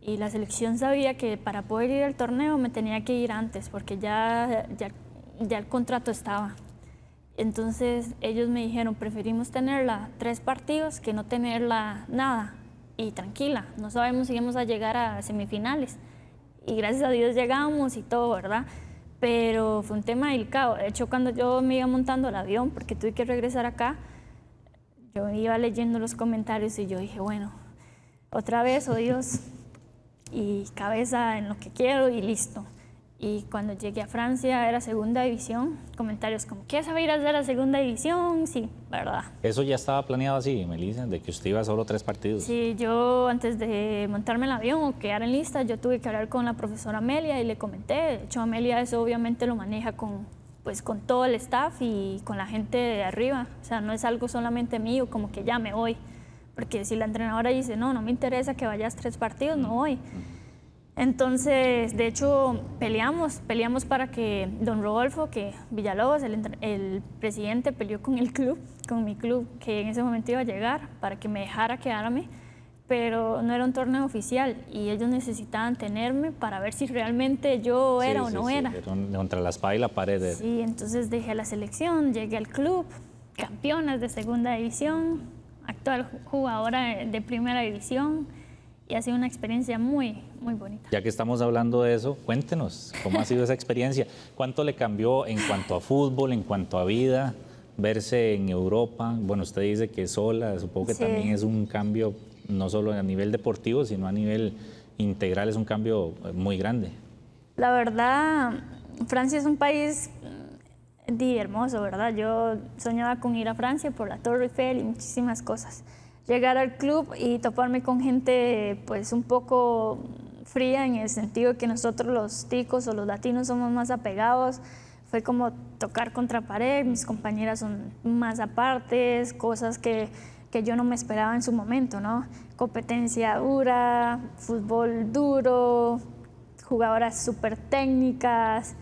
Y la selección sabía que para poder ir al torneo me tenía que ir antes porque ya, ya, ya el contrato estaba. Entonces ellos me dijeron, preferimos tenerla tres partidos que no tenerla nada y tranquila, no sabemos si vamos a llegar a semifinales. Y gracias a Dios llegamos y todo, ¿verdad? Pero fue un tema delicado. De hecho, cuando yo me iba montando el avión, porque tuve que regresar acá, yo iba leyendo los comentarios y yo dije, bueno, otra vez, oh Dios, y cabeza en lo que quiero y listo. Y cuando llegué a Francia era segunda división. Comentarios como, ¿qué sabías de la ir a hacer a segunda división? Sí, ¿verdad? Eso ya estaba planeado así, Melissa, de que usted iba solo tres partidos. Sí, yo antes de montarme el avión o quedar en lista, yo tuve que hablar con la profesora Amelia y le comenté. De hecho, Amelia eso obviamente lo maneja con, pues, con todo el staff y con la gente de arriba. O sea, no es algo solamente mío, como que ya me voy. Porque si la entrenadora dice, no, no me interesa que vayas tres partidos, no voy. Entonces, de hecho, peleamos, peleamos para que don Rodolfo, que Villalobos, el, presidente, peleó con el club, con mi club, que en ese momento iba a llegar, para que me dejara quedarme, pero no era un torneo oficial y ellos necesitaban tenerme para ver si realmente yo era o no era. Contra la espada y la pared. Sí, entonces dejé la selección, llegué al club, campeonas de segunda división, actual jugadora de primera división y ha sido una experiencia muy, muy bonita. Ya que estamos hablando de eso, cuéntenos cómo ha sido esa experiencia, cuánto le cambió en cuanto a fútbol, en cuanto a vida, verse en Europa. Bueno, usted dice que sola, supongo que también es un cambio no solo a nivel deportivo, sino a nivel integral, es un cambio eh, muy grande. La verdad, Francia es un país mm, di hermoso, ¿verdad? Yo soñaba con ir a Francia por la Torre Eiffel y muchísimas cosas llegar al club y toparme con gente pues un poco fría en el sentido que nosotros los ticos o los latinos somos más apegados. Fue como tocar contra pared, mis compañeras son más apartes, cosas que, yo no me esperaba en su momento, ¿no? Competencia dura, fútbol duro, jugadoras súper técnicas,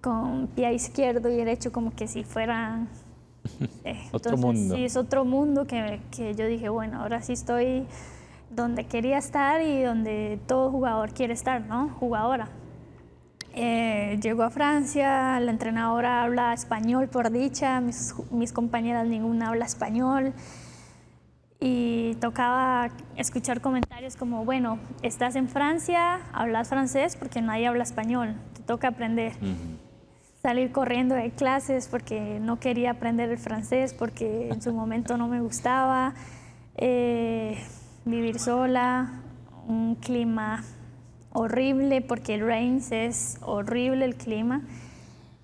con pie izquierdo y derecho como que si fueran [LAUGHS] otro mundo. Sí, es otro mundo que, que yo dije, bueno, ahora sí estoy donde quería estar y donde todo jugador quiere estar, ¿no? Jugadora. Eh, Llego a Francia, la entrenadora habla español por dicha, mis, compañeras ninguna habla español y tocaba escuchar comentarios como, bueno, estás en Francia, hablas francés porque nadie habla español, te toca aprender salir corriendo de clases porque no quería aprender el francés, porque en su momento no me gustaba, eh, vivir sola, un clima horrible, porque el rains es horrible el clima.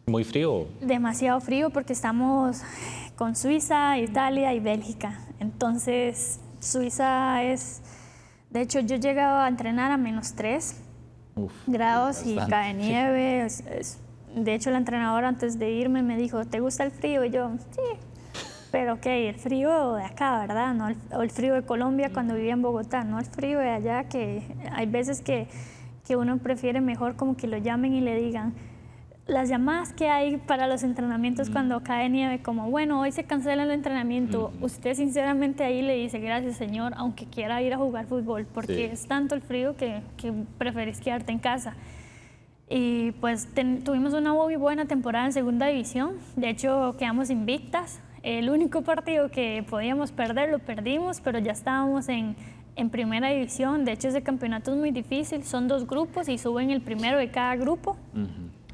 Muy frío. Demasiado frío porque estamos con Suiza, Italia y Bélgica. Entonces, Suiza es... De hecho, yo llegaba a entrenar a menos 3 grados y cae nieve. es, de hecho, la entrenadora antes de irme me dijo, ¿te gusta el frío? Y yo, sí, pero ok, el frío de acá, ¿verdad? No el, o el frío de Colombia cuando vivía en Bogotá, no el frío de allá, que hay veces que, que uno prefiere mejor como que lo llamen y le digan, las llamadas que hay para los entrenamientos cuando cae nieve, como, bueno, hoy se cancela el entrenamiento, usted sinceramente ahí le dice, gracias señor, aunque quiera ir a jugar fútbol, porque es tanto el frío que, que preferís quedarte en casa y pues tuvimos una muy buena temporada en segunda división, de hecho quedamos invictas, el único partido que podíamos perder lo perdimos, pero ya estábamos en, en primera división, de hecho ese campeonato es muy difícil, son dos grupos y suben el primero de cada grupo,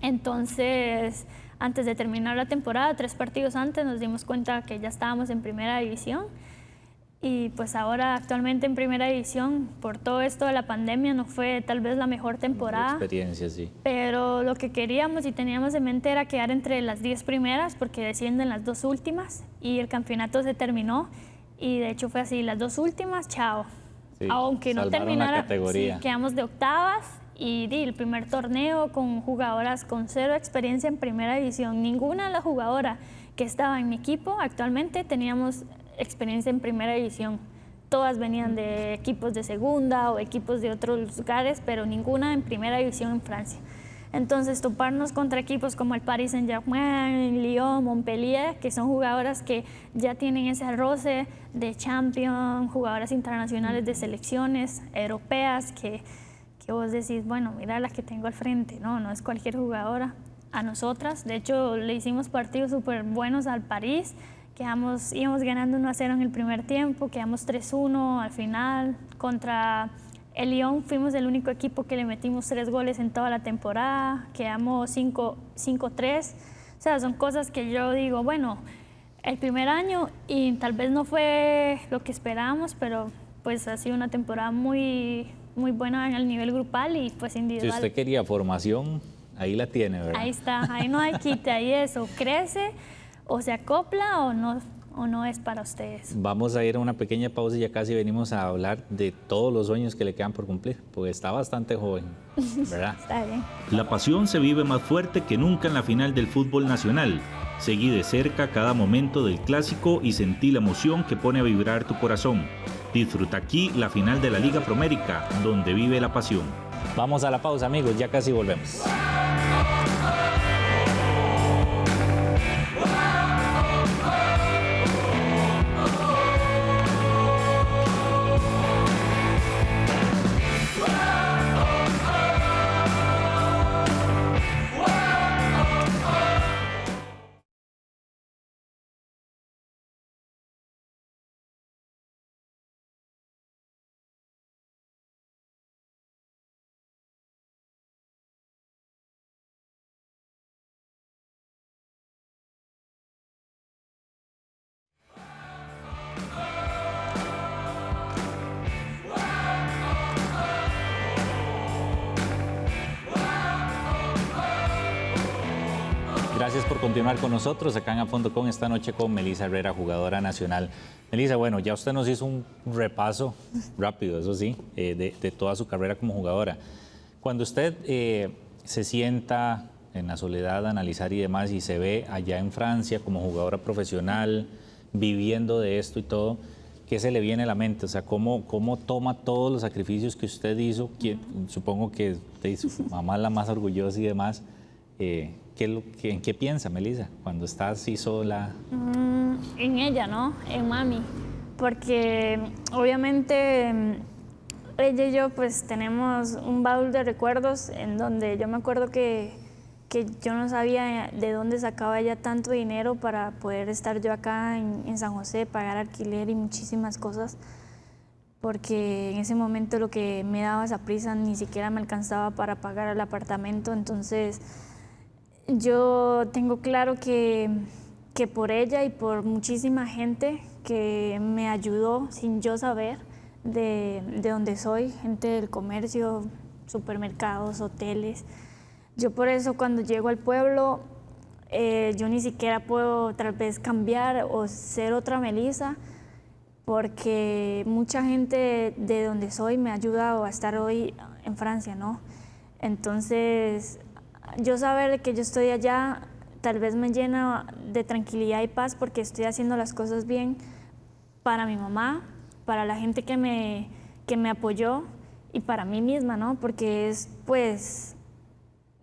entonces antes de terminar la temporada, tres partidos antes, nos dimos cuenta que ya estábamos en primera división y pues ahora actualmente en primera división, por todo esto de la pandemia, no fue tal vez la mejor temporada. Experiencia, sí. Pero lo que queríamos y teníamos en mente era quedar entre las 10 primeras porque descienden las dos últimas y el campeonato se terminó y de hecho fue así, las dos últimas, chao. Aunque no terminara, quedamos de octavas y di, el primer torneo con jugadoras con cero experiencia en primera división. Ninguna de las jugadoras que estaba en mi equipo actualmente teníamos experiencia en primera división. Todas venían de equipos de segunda o equipos de otros lugares, pero ninguna en primera división en Francia. Entonces, toparnos contra equipos como el Paris Saint-Germain, Lyon, Montpellier, que son jugadoras que ya tienen ese roce de champion, jugadoras internacionales de selecciones europeas, que, vos decís, bueno, mira la que tengo al frente, no, no es cualquier jugadora. A nosotras, de hecho, le hicimos partidos súper buenos al París, íbamos ganando 1 a 0 en el primer tiempo, quedamos 3-1 al final. Contra el Lyon fuimos el único equipo que le metimos tres goles en toda la temporada, quedamos 5-3. O sea, son cosas que yo digo, bueno, el primer año y tal vez no fue lo que esperábamos, pero pues ha sido una temporada muy, muy buena en el nivel grupal y pues individual. Si usted quería formación, ahí la tiene, ¿verdad? Ahí está, ahí no hay quite, ahí eso, crece o se acopla o no, o no es para ustedes. Vamos a ir a una pequeña pausa y ya casi venimos a hablar de todos los sueños que le quedan por cumplir, porque está bastante joven, [LAUGHS] ¿verdad? está bien. La pasión se vive más fuerte que nunca en la final del fútbol nacional. Seguí de cerca cada momento del clásico y sentí la emoción que pone a vibrar tu corazón. Disfruta aquí la final de la Liga Promérica, donde vive la pasión. Vamos a la pausa, amigos, ya casi volvemos. por continuar con nosotros acá en A Fondo con esta noche con Melisa Herrera, jugadora nacional. Melisa, bueno, ya usted nos hizo un repaso rápido, eso sí, eh, de, toda su carrera como jugadora. Cuando usted eh, se sienta en la soledad a analizar y demás y se ve allá en Francia como jugadora profesional, viviendo de esto y todo, ¿qué se le viene a la mente? O sea, ¿cómo, cómo toma todos los sacrificios que usted hizo? supongo que usted, su mamá la más orgullosa y demás. Eh, ¿En qué piensa Melissa cuando estás así sola? Mm, en ella, ¿no? En mami. Porque mm, obviamente mm, ella y yo pues tenemos un baúl de recuerdos en donde yo me acuerdo que, que yo no sabía de dónde sacaba ella tanto dinero para poder estar yo acá en, en San José, pagar alquiler y muchísimas cosas porque en ese momento lo que me daba esa prisa ni siquiera me alcanzaba para pagar el apartamento, entonces yo tengo claro que, que por ella y por muchísima gente que me ayudó sin yo saber de, de soy, gente del comercio, supermercados, hoteles. Yo por eso cuando llego al pueblo, eh, yo ni siquiera puedo tal vez cambiar o ser otra Melissa, porque mucha gente de donde soy me ha ayudado a estar hoy en Francia, ¿no? Entonces, yo saber que yo estoy allá tal vez me llena de tranquilidad y paz porque estoy haciendo las cosas bien para mi mamá, para la gente que me, que me apoyó y para mí misma, ¿no? Porque es pues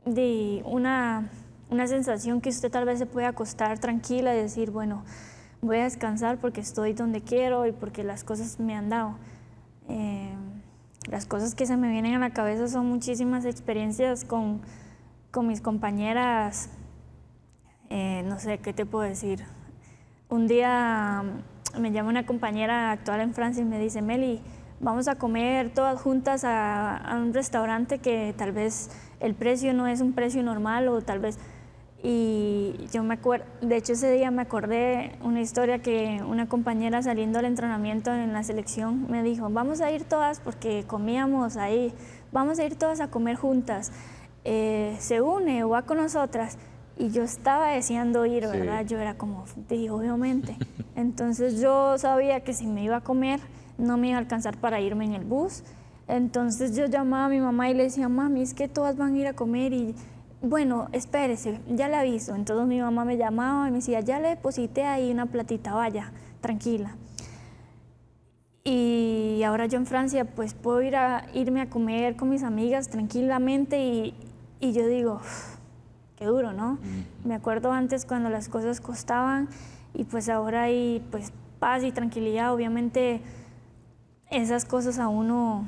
de una, una sensación que usted tal vez se puede acostar tranquila y decir, bueno, voy a descansar porque estoy donde quiero y porque las cosas me han dado. Eh, las cosas que se me vienen a la cabeza son muchísimas experiencias con con mis compañeras, eh, no sé, ¿qué te puedo decir? Un día mm, me llama una compañera actual en Francia y me dice, Meli, vamos a comer todas juntas a, a, un restaurante que tal vez el precio no es un precio normal o tal vez... Y yo me acuerdo, de hecho ese día me acordé una historia que una compañera saliendo al entrenamiento en la selección me dijo, vamos a ir todas porque comíamos ahí, vamos a ir todas a comer juntas. Eh, se une o va con nosotras. Y yo estaba deseando ir, ¿verdad? Yo era como, obviamente. [LAUGHS] Entonces yo sabía que si me iba a comer, no me iba a alcanzar para irme en el bus. Entonces yo llamaba a mi mamá y le decía, mami, es que todas van a ir a comer y bueno, espérese, ya le aviso. Entonces mi mamá me llamaba y me decía, ya le deposité ahí una platita, vaya, tranquila. Y ahora yo en Francia pues puedo ir a, irme a comer con mis amigas tranquilamente y, y yo digo, qué duro, ¿no? Me acuerdo antes cuando las cosas costaban y pues ahora hay pues paz y tranquilidad. Obviamente esas cosas a uno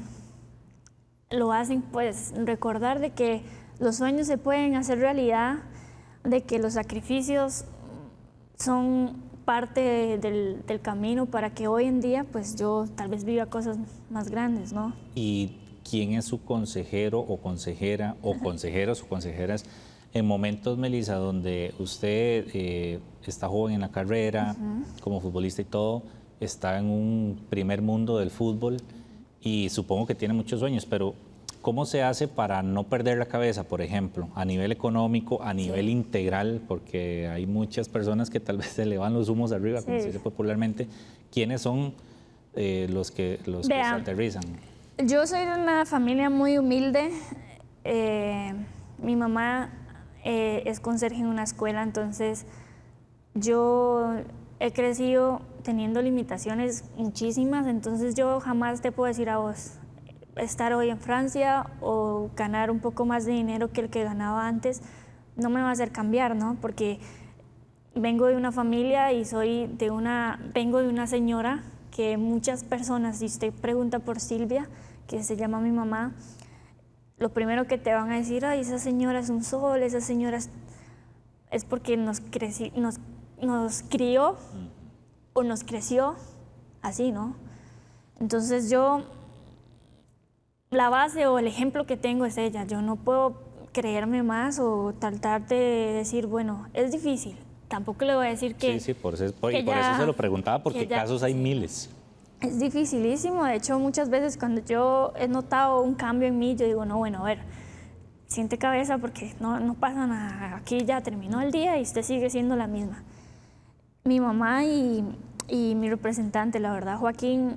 lo hacen pues recordar de que los sueños se pueden hacer realidad, de que los sacrificios son parte del, camino para que hoy en día pues yo tal vez viva cosas más grandes, ¿no? quién es su consejero o consejera o consejeros o consejeras en momentos, Melissa, donde usted eh, está joven en la carrera, como futbolista y todo, está en un primer mundo del fútbol y supongo que tiene muchos sueños, pero ¿cómo se hace para no perder la cabeza, por ejemplo, a nivel económico, a nivel integral? Porque hay muchas personas que tal vez se le van los humos arriba, como se dice popularmente. ¿Quiénes son eh, los que, los que se aterrizan? Yo soy de una familia muy humilde. Eh, mi mamá eh, es conserje en una escuela, entonces yo he crecido teniendo limitaciones muchísimas, entonces yo jamás te puedo decir a vos estar hoy en Francia o ganar un poco más de dinero que el que ganaba antes, no me va a hacer cambiar, ¿no? Porque vengo de una familia y soy de una, vengo de una señora que muchas personas, si usted pregunta por Silvia, que se llama mi mamá, lo primero que te van a decir, ay, esa señora es un sol, esa señora es, porque nos, nos, crió o nos creció así, ¿no? Entonces yo, la base o el ejemplo que tengo es ella, yo no puedo creerme más o tratar de decir, bueno, es difícil, tampoco le voy a decir que... Sí, sí, por eso, se lo preguntaba, porque casos hay miles. Es dificilísimo, de hecho muchas veces cuando yo he notado un cambio en mí, yo digo, no, bueno, a ver, siente cabeza porque no, no pasa nada, aquí ya terminó el día y usted sigue siendo la misma. Mi mamá y, y mi representante, la verdad, Joaquín,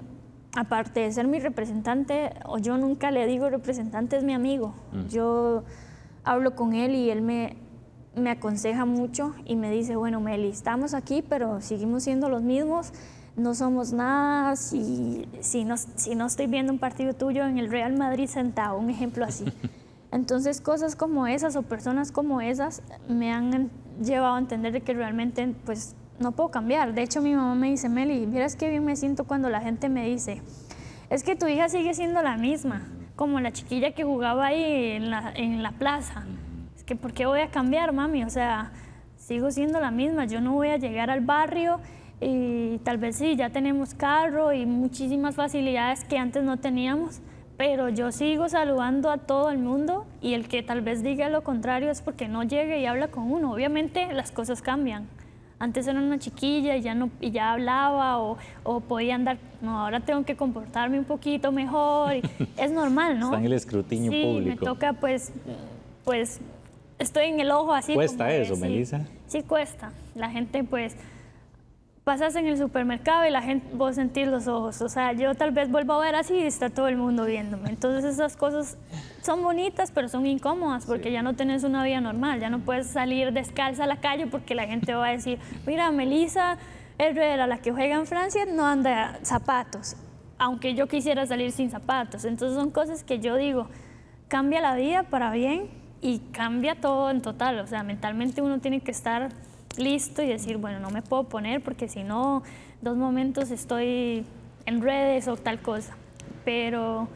aparte de ser mi representante, o yo nunca le digo representante, es mi amigo. Mm. Yo hablo con él y él me, me aconseja mucho y me dice, bueno, Meli, estamos aquí, pero seguimos siendo los mismos no somos nada, si, si, no, si no estoy viendo un partido tuyo en el Real Madrid sentado, un ejemplo así. [LAUGHS] Entonces cosas como esas o personas como esas me han llevado a entender que realmente pues no puedo cambiar. De hecho mi mamá me dice, Meli, vieras qué bien me siento cuando la gente me dice, es que tu hija sigue siendo la misma, como la chiquilla que jugaba ahí en la, en la plaza. Es que ¿por qué voy a cambiar, mami? O sea, sigo siendo la misma, yo no voy a llegar al barrio y tal vez sí, ya tenemos carro y muchísimas facilidades que antes no teníamos, pero yo sigo saludando a todo el mundo y el que tal vez diga lo contrario es porque no llegue y habla con uno. Obviamente las cosas cambian. Antes era una chiquilla y ya, no, ya hablaba o, podía andar, no, ahora tengo que comportarme un poquito mejor. [LAUGHS] es normal, ¿no? Está en el escrutinio sí, me toca pues, pues estoy en el ojo así. ¿Cuesta eso, Melissa? Sí, cuesta. La gente pues pasas en el supermercado y la gente, a sentir los ojos. O sea, yo tal vez vuelvo a ver así y está todo el mundo viéndome. Entonces esas cosas son bonitas, pero son incómodas porque ya no tenés una vida normal, ya no puedes salir descalza a la calle porque la gente va a decir, mira, Melissa Herrera, la que juega en Francia, no anda zapatos, aunque yo quisiera salir sin zapatos. Entonces son cosas que yo digo, cambia la vida para bien y cambia todo en total. O sea, mentalmente uno tiene que estar listo y decir, bueno, no me puedo poner porque si no, dos momentos estoy en redes o tal cosa. Pero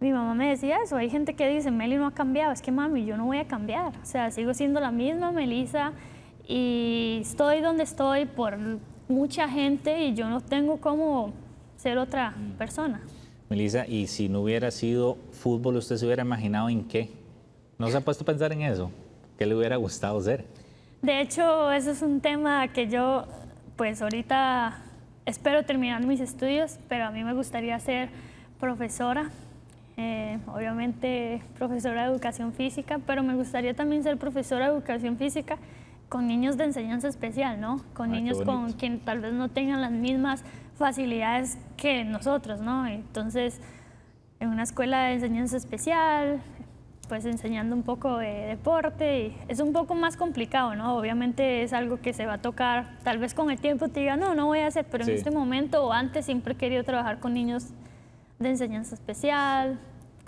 mi mamá me decía eso, hay gente que dice, Meli no ha cambiado, es que mami, yo no voy a cambiar, o sea, sigo siendo la misma Melisa y estoy donde estoy por mucha gente y yo no tengo cómo ser otra mm. persona. Melisa, ¿y si no hubiera sido fútbol, usted se hubiera imaginado en qué? ¿No se ha puesto a pensar en eso? ¿Qué le hubiera gustado ser? De hecho, eso es un tema que yo, pues ahorita espero terminar mis estudios, pero a mí me gustaría ser profesora, eh, obviamente profesora de educación física, pero me gustaría también ser profesora de educación física con niños de enseñanza especial, ¿no? Con ah, niños con quien tal vez no tengan las mismas facilidades que nosotros, ¿no? Entonces, en una escuela de enseñanza especial, pues enseñando un poco de deporte. Y es un poco más complicado, ¿no? Obviamente es algo que se va a tocar, tal vez con el tiempo te diga, no, no voy a hacer, pero en este momento o antes siempre he querido trabajar con niños de enseñanza especial.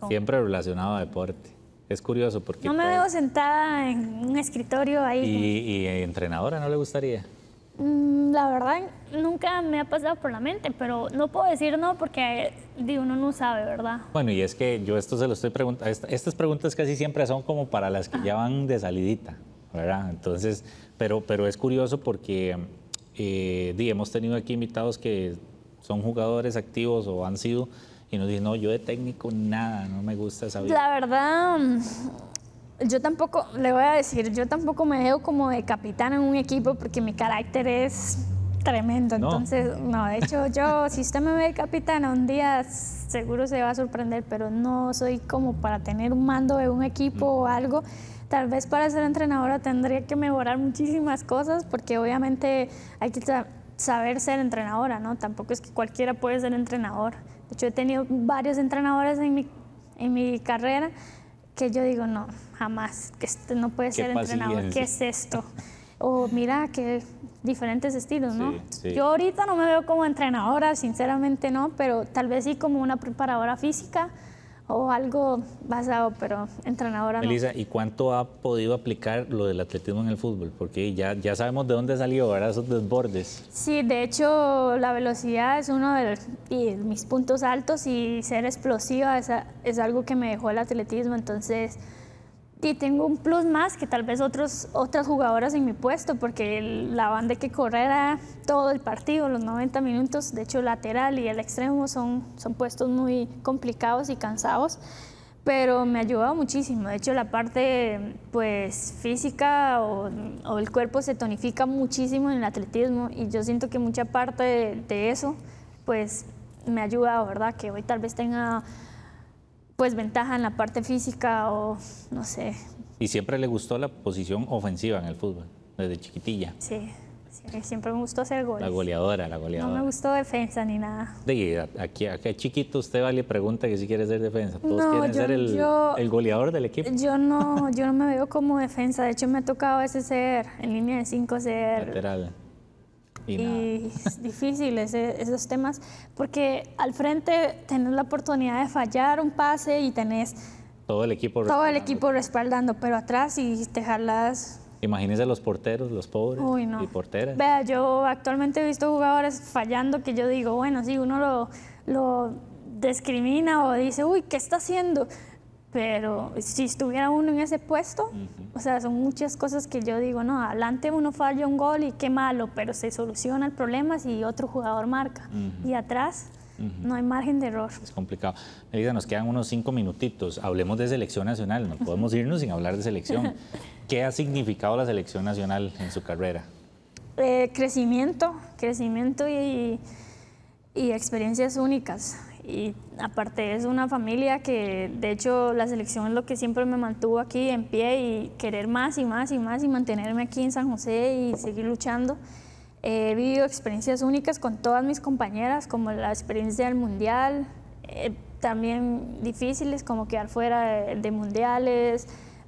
Siempre relacionado a deporte. Es curioso porque... No me veo sentada en un escritorio ahí. y entrenadora no le gustaría? Mm, la verdad, nunca me ha pasado por la mente, pero no puedo decir no porque uno no sabe, ¿verdad? Bueno, y es que yo esto se lo estoy preguntando, estas preguntas casi siempre son como para las que ya van de salidita, ¿verdad? Entonces, pero, pero es curioso porque eh, hemos tenido aquí invitados que son jugadores activos o han sido y nos dicen, no, yo de técnico nada, no me gusta esa vida. La verdad yo tampoco, le voy a decir, yo tampoco me veo como de capitán en un equipo porque mi carácter es tremendo. Entonces, no, de hecho, [LAUGHS] yo, si usted me ve de capitana un día, seguro se va a sorprender, pero no soy como para tener un mando de un equipo o mm. algo. Tal vez para ser entrenadora tendría que mejorar muchísimas cosas porque obviamente hay que saber ser entrenadora, ¿no? Tampoco es que cualquiera puede ser entrenador. De hecho, he tenido varios entrenadores en mi, en mi carrera que yo digo, no, jamás, que este no puede ser entrenador, ¿qué es esto? O mira, que diferentes estilos, ¿no? Yo ahorita no me veo como entrenadora, sinceramente no, pero tal vez sí como una preparadora física o algo basado, pero entrenadora Melissa, ¿y cuánto ha podido aplicar lo del atletismo en el fútbol? Porque ya, ya sabemos de dónde salió, ahora Esos desbordes. Sí, de hecho, la velocidad es uno de, mis puntos altos y ser explosiva es algo que me dejó el atletismo, entonces y tengo un plus más que tal vez otros, otras jugadoras en mi puesto, porque la la banda que correr todo el partido, los 90 minutos, de hecho lateral y el extremo son, son puestos muy complicados y cansados, pero me ha ayudado muchísimo, de hecho la parte pues, física o, el cuerpo se tonifica muchísimo en el atletismo y yo siento que mucha parte de, de eso pues me ha ayudado, ¿verdad? Que hoy tal vez tenga pues ventaja en la parte física o no sé. Y siempre le gustó la posición ofensiva en el fútbol, desde chiquitilla. Sí, siempre me gustó hacer goles. La goleadora, la goleadora. No me gustó defensa ni nada. De, aquí, aquí chiquito usted va le pregunta que si quiere ser defensa. Todos quieren ser el, goleador del equipo. Yo no, yo no me veo como defensa. De hecho, me ha tocado ese ser en línea de cinco, ser lateral. Y, es difícil esos temas, porque al frente tenés la oportunidad de fallar un pase y tenés todo el equipo todo el equipo respaldando, pero atrás y te jalas. Imagínense los porteros, los pobres y porteras. Vea, yo actualmente he visto jugadores fallando que yo digo, bueno, si uno lo, lo discrimina o dice, uy, ¿qué está haciendo? pero si estuviera uno en ese puesto, o sea, son muchas cosas que yo digo, no, adelante uno falla un gol y qué malo, pero se soluciona el problema si otro jugador marca. Y atrás no hay margen de error. Es complicado. Melida, nos quedan unos cinco minutitos. Hablemos de selección nacional, no [LAUGHS] podemos irnos sin hablar de selección. [LAUGHS] ¿Qué ha significado la selección nacional en su carrera? Eh, crecimiento, crecimiento y experiencias únicas y aparte es una familia que de hecho la selección es lo que siempre me mantuvo aquí en pie y querer más y más y más y mantenerme aquí en San José y seguir luchando. Eh, he vivido experiencias únicas con todas mis compañeras, como la experiencia del mundial, eh, también difíciles como quedar fuera de mundiales,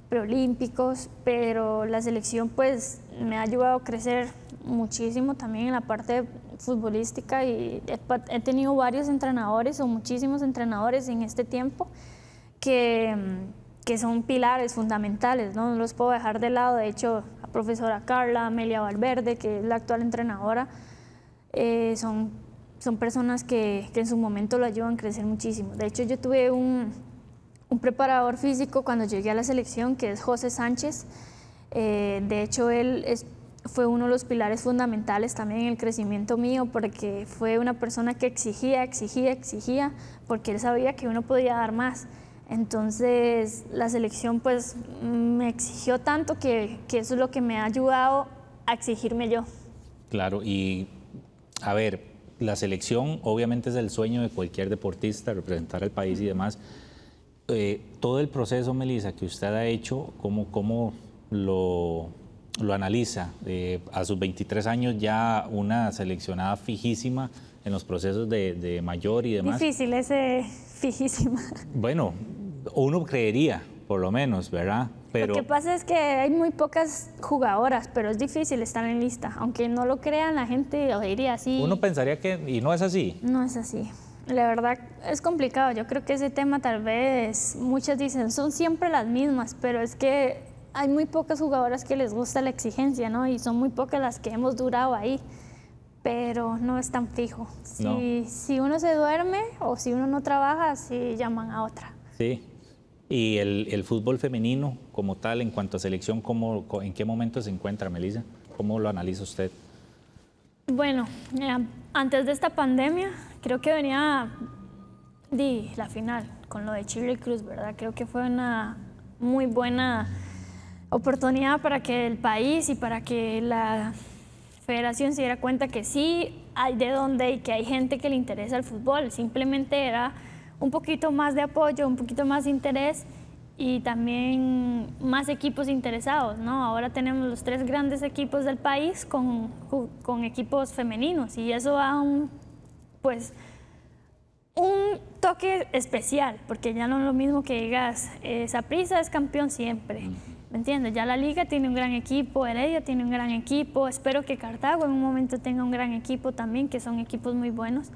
preolímpicos, pero la selección pues me ha ayudado a crecer muchísimo también en la parte futbolística y he tenido varios entrenadores o muchísimos entrenadores en este tiempo que, que son pilares fundamentales, ¿no? los puedo dejar de lado, de hecho la profesora Carla, Amelia Valverde, que es la actual entrenadora, eh, son, son personas que en su momento lo ayudan a crecer muchísimo. De hecho yo tuve un, un preparador físico cuando llegué a la selección, que es José Sánchez. Eh, de hecho, él fue uno de los pilares fundamentales también en el crecimiento mío, porque fue una persona que exigía, exigía, exigía, porque él sabía que uno podía dar más. Entonces, la selección pues me exigió tanto que, que eso es lo que me ha ayudado a exigirme yo. Claro, y a ver, la selección obviamente es el sueño de cualquier deportista, representar al país y demás eh, todo el proceso, Melissa, que usted ha hecho, ¿cómo, cómo lo, lo analiza? Eh, a sus 23 años ya una seleccionada fijísima en los procesos de, de mayor y demás. Difícil ese fijísima. [LAUGHS] Bueno, uno creería, por lo menos, ¿verdad? Pero... Lo que pasa es que hay muy pocas jugadoras, pero es difícil estar en lista. Aunque no lo crean, la gente lo diría así. Uno pensaría que... Y no es así. No es así. La verdad es complicado. Yo creo que ese tema tal vez muchas dicen son siempre las mismas, pero es que hay muy pocas jugadoras que les gusta la exigencia, ¿no? Y son muy pocas las que hemos durado ahí. Pero no es tan fijo. Si, si uno se duerme o si uno no trabaja, sí llaman a otra. Sí. ¿Y el, el fútbol femenino como tal, en cuanto a selección, como ¿en qué momento se encuentra, Melissa? ¿Cómo lo analiza usted? Bueno, eh, antes de esta pandemia creo que venía di, la final con lo de Chile Cruz, ¿verdad? Creo que fue una muy buena oportunidad para que el país y para que la federación se diera cuenta que sí hay de dónde y que hay gente que le interesa el fútbol. Simplemente era un poquito más de apoyo, un poquito más de interés y también más equipos interesados, ¿no? Ahora tenemos los tres grandes equipos del país con, con equipos femeninos y eso a un pues un toque especial, porque ya no es lo mismo que digas, esa prisa es campeón siempre. ¿Me entiendes? Ya la liga tiene un gran equipo, Heredia tiene un gran equipo, espero que Cartago en un momento tenga un gran equipo también, que son equipos muy buenos.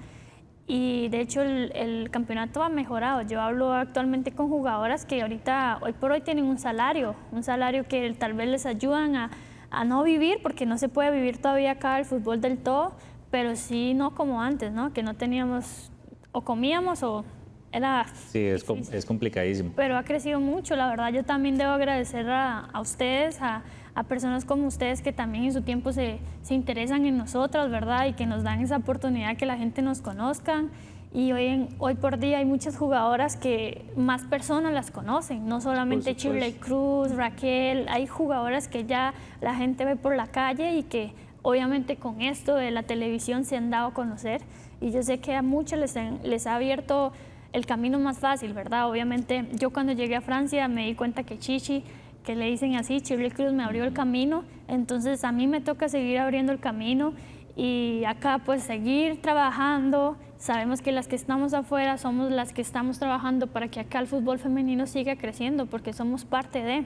Y de hecho el, campeonato ha mejorado. Yo hablo actualmente con jugadoras que ahorita, hoy por hoy, tienen un salario, un salario que tal vez les ayudan a, a no vivir, porque no se puede vivir todavía acá el fútbol del todo pero sí no como antes, ¿no? Que no teníamos, o comíamos o era... Sí, es, es complicadísimo. Pero ha crecido mucho, la verdad. Yo también debo agradecer a, a ustedes, a, a, personas como ustedes que también en su tiempo se, se interesan en nosotras, ¿verdad? Y que nos dan esa oportunidad que la gente nos conozca. Y hoy, en, hoy por día hay muchas jugadoras que más personas las conocen, no solamente Chile Cruz, Raquel, hay jugadoras que ya la gente ve por la calle y que obviamente con esto de la televisión se han dado a conocer y yo sé que a muchos les, les ha abierto el camino más fácil, ¿verdad? Obviamente yo cuando llegué a Francia me di cuenta que Chichi, que le dicen así, chile Cruz me abrió el camino, entonces a mí me toca seguir abriendo el camino y acá pues seguir trabajando. Sabemos que las que estamos afuera somos las que estamos trabajando para que acá el fútbol femenino siga creciendo porque somos parte de.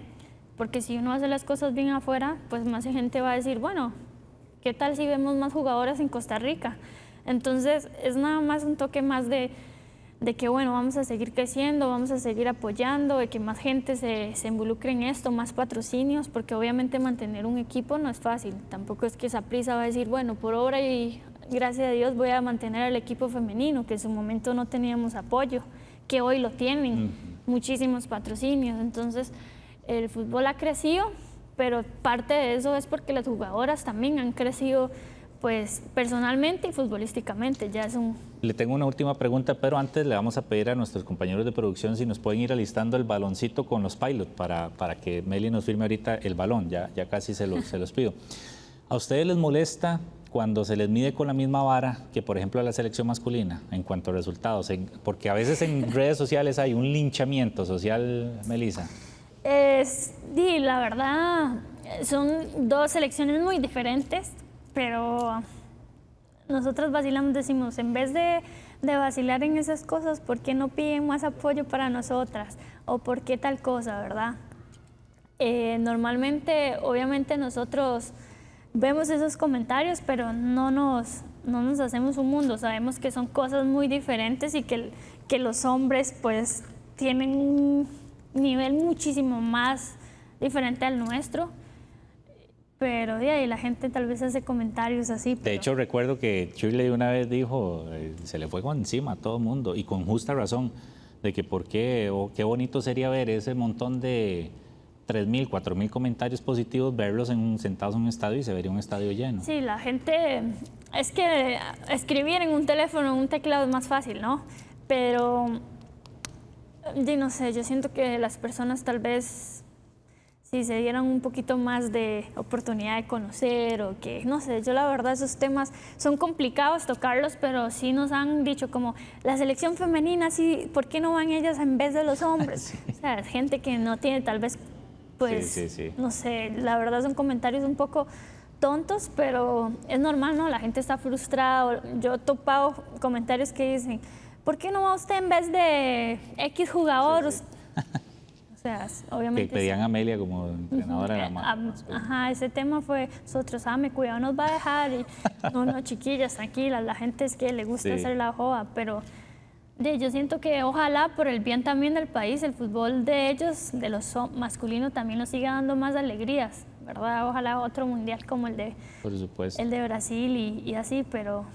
Porque si uno hace las cosas bien afuera, pues más gente va a decir, bueno, ¿Qué tal si vemos más jugadoras en Costa Rica? Entonces es nada más un toque más de, que, bueno, vamos a seguir creciendo, vamos a seguir apoyando, de que más gente se, involucre en esto, más patrocinios, porque obviamente mantener un equipo no es fácil. Tampoco es que esa prisa va a decir, bueno, por ahora y gracias a Dios voy a mantener al equipo femenino, que en su momento no teníamos apoyo, que hoy lo tienen, muchísimos patrocinios. Entonces el fútbol ha crecido pero parte de eso es porque las jugadoras también han crecido pues personalmente y futbolísticamente ya es un... Le tengo una última pregunta, pero antes le vamos a pedir a nuestros compañeros de producción si nos pueden ir alistando el baloncito con los pilot para, para que Meli nos firme ahorita el balón, ya, ya casi se, lo, se los pido. ¿A ustedes les molesta cuando se les mide con la misma vara que, por ejemplo, a la selección masculina en cuanto a resultados? porque a veces en redes sociales hay un linchamiento social, Melisa. Es, la verdad, son dos selecciones muy diferentes, pero nosotros vacilamos, decimos, en vez de, vacilar en esas cosas, ¿por qué no piden más apoyo para nosotras? ¿O por qué tal cosa, verdad? Eh, normalmente, obviamente nosotros vemos esos comentarios, pero no nos, nos hacemos un mundo. Sabemos que son cosas muy diferentes y que, que los hombres pues tienen nivel muchísimo más diferente al nuestro. Pero de ahí la gente tal vez hace comentarios así. De hecho, recuerdo que CHILE una vez dijo, eh, se le fue con encima a todo el mundo, y con justa razón, de que por qué, o qué bonito sería ver ese montón de 3.000, 4.000 comentarios positivos, verlos en, sentados en un estadio y se vería un estadio lleno. Sí, la gente, es que escribir en un teléfono, en un teclado es más fácil, ¿no? Pero yo no sé, yo siento que las personas tal vez si se dieran un poquito más de oportunidad de conocer o que, no sé, yo la verdad esos temas son complicados tocarlos, pero sí nos han dicho como la selección femenina, sí, ¿por qué no van ellas en vez de los hombres? [LAUGHS] O sea, gente que no tiene tal vez, pues, no sé, la verdad son comentarios un poco tontos, pero es normal, ¿no? La gente está frustrada, yo he topado comentarios que dicen ¿por qué no va usted en vez de X jugadores? [LAUGHS] O sea, obviamente. Que pedían a Amelia como entrenadora de la eh, mano. Ajá, ese tema fue, nosotros, ah, me cuidado nos va a dejar. Y, [LAUGHS] no, no, chiquillas, tranquilas, la gente es que le gusta hacer la joda, pero yo siento que ojalá por el bien también del país, el fútbol de ellos, de los masculinos, también nos siga dando más alegrías, ¿verdad? Ojalá otro mundial como el de, El de Brasil y así, pero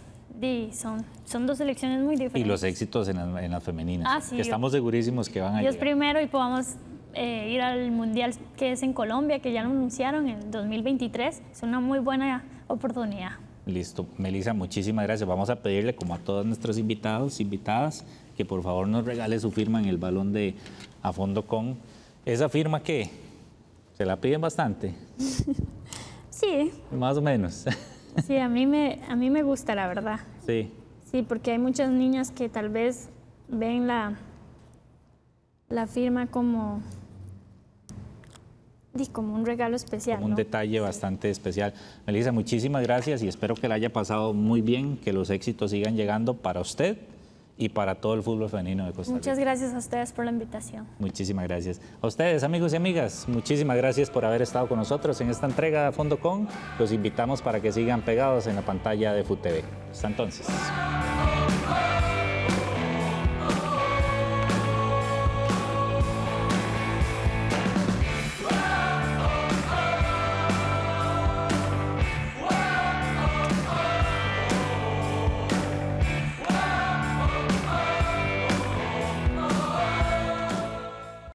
Sí, son, son dos elecciones muy diferentes. Y los éxitos en, las femeninas. Ah, sí, que estamos segurísimos que van a Dios primero y podamos eh, ir al Mundial que es en Colombia, que ya lo anunciaron en 2023. Es una muy buena oportunidad. Listo. Melissa, muchísimas gracias. Vamos a pedirle, como a todos nuestros invitados, invitadas, que por favor nos regale su firma en el balón de A Fondo Con. ¿Esa firma que ¿Se la piden bastante? [LAUGHS] sí. Más o menos. [LAUGHS] Sí, a mí me, a mí me gusta, la verdad. Sí. Sí, porque hay muchas niñas que tal vez ven la, la firma como, como un regalo especial. un detalle bastante especial. Melissa, muchísimas gracias y espero que la haya pasado muy bien, que los éxitos sigan llegando para usted y para todo el fútbol femenino de Costa Rica. Muchas gracias a ustedes por la invitación. Muchísimas gracias. A ustedes, amigos y amigas, muchísimas gracias por haber estado con nosotros en esta entrega de Fondo Con. Los invitamos para que sigan pegados en la pantalla de FUTV. Hasta entonces.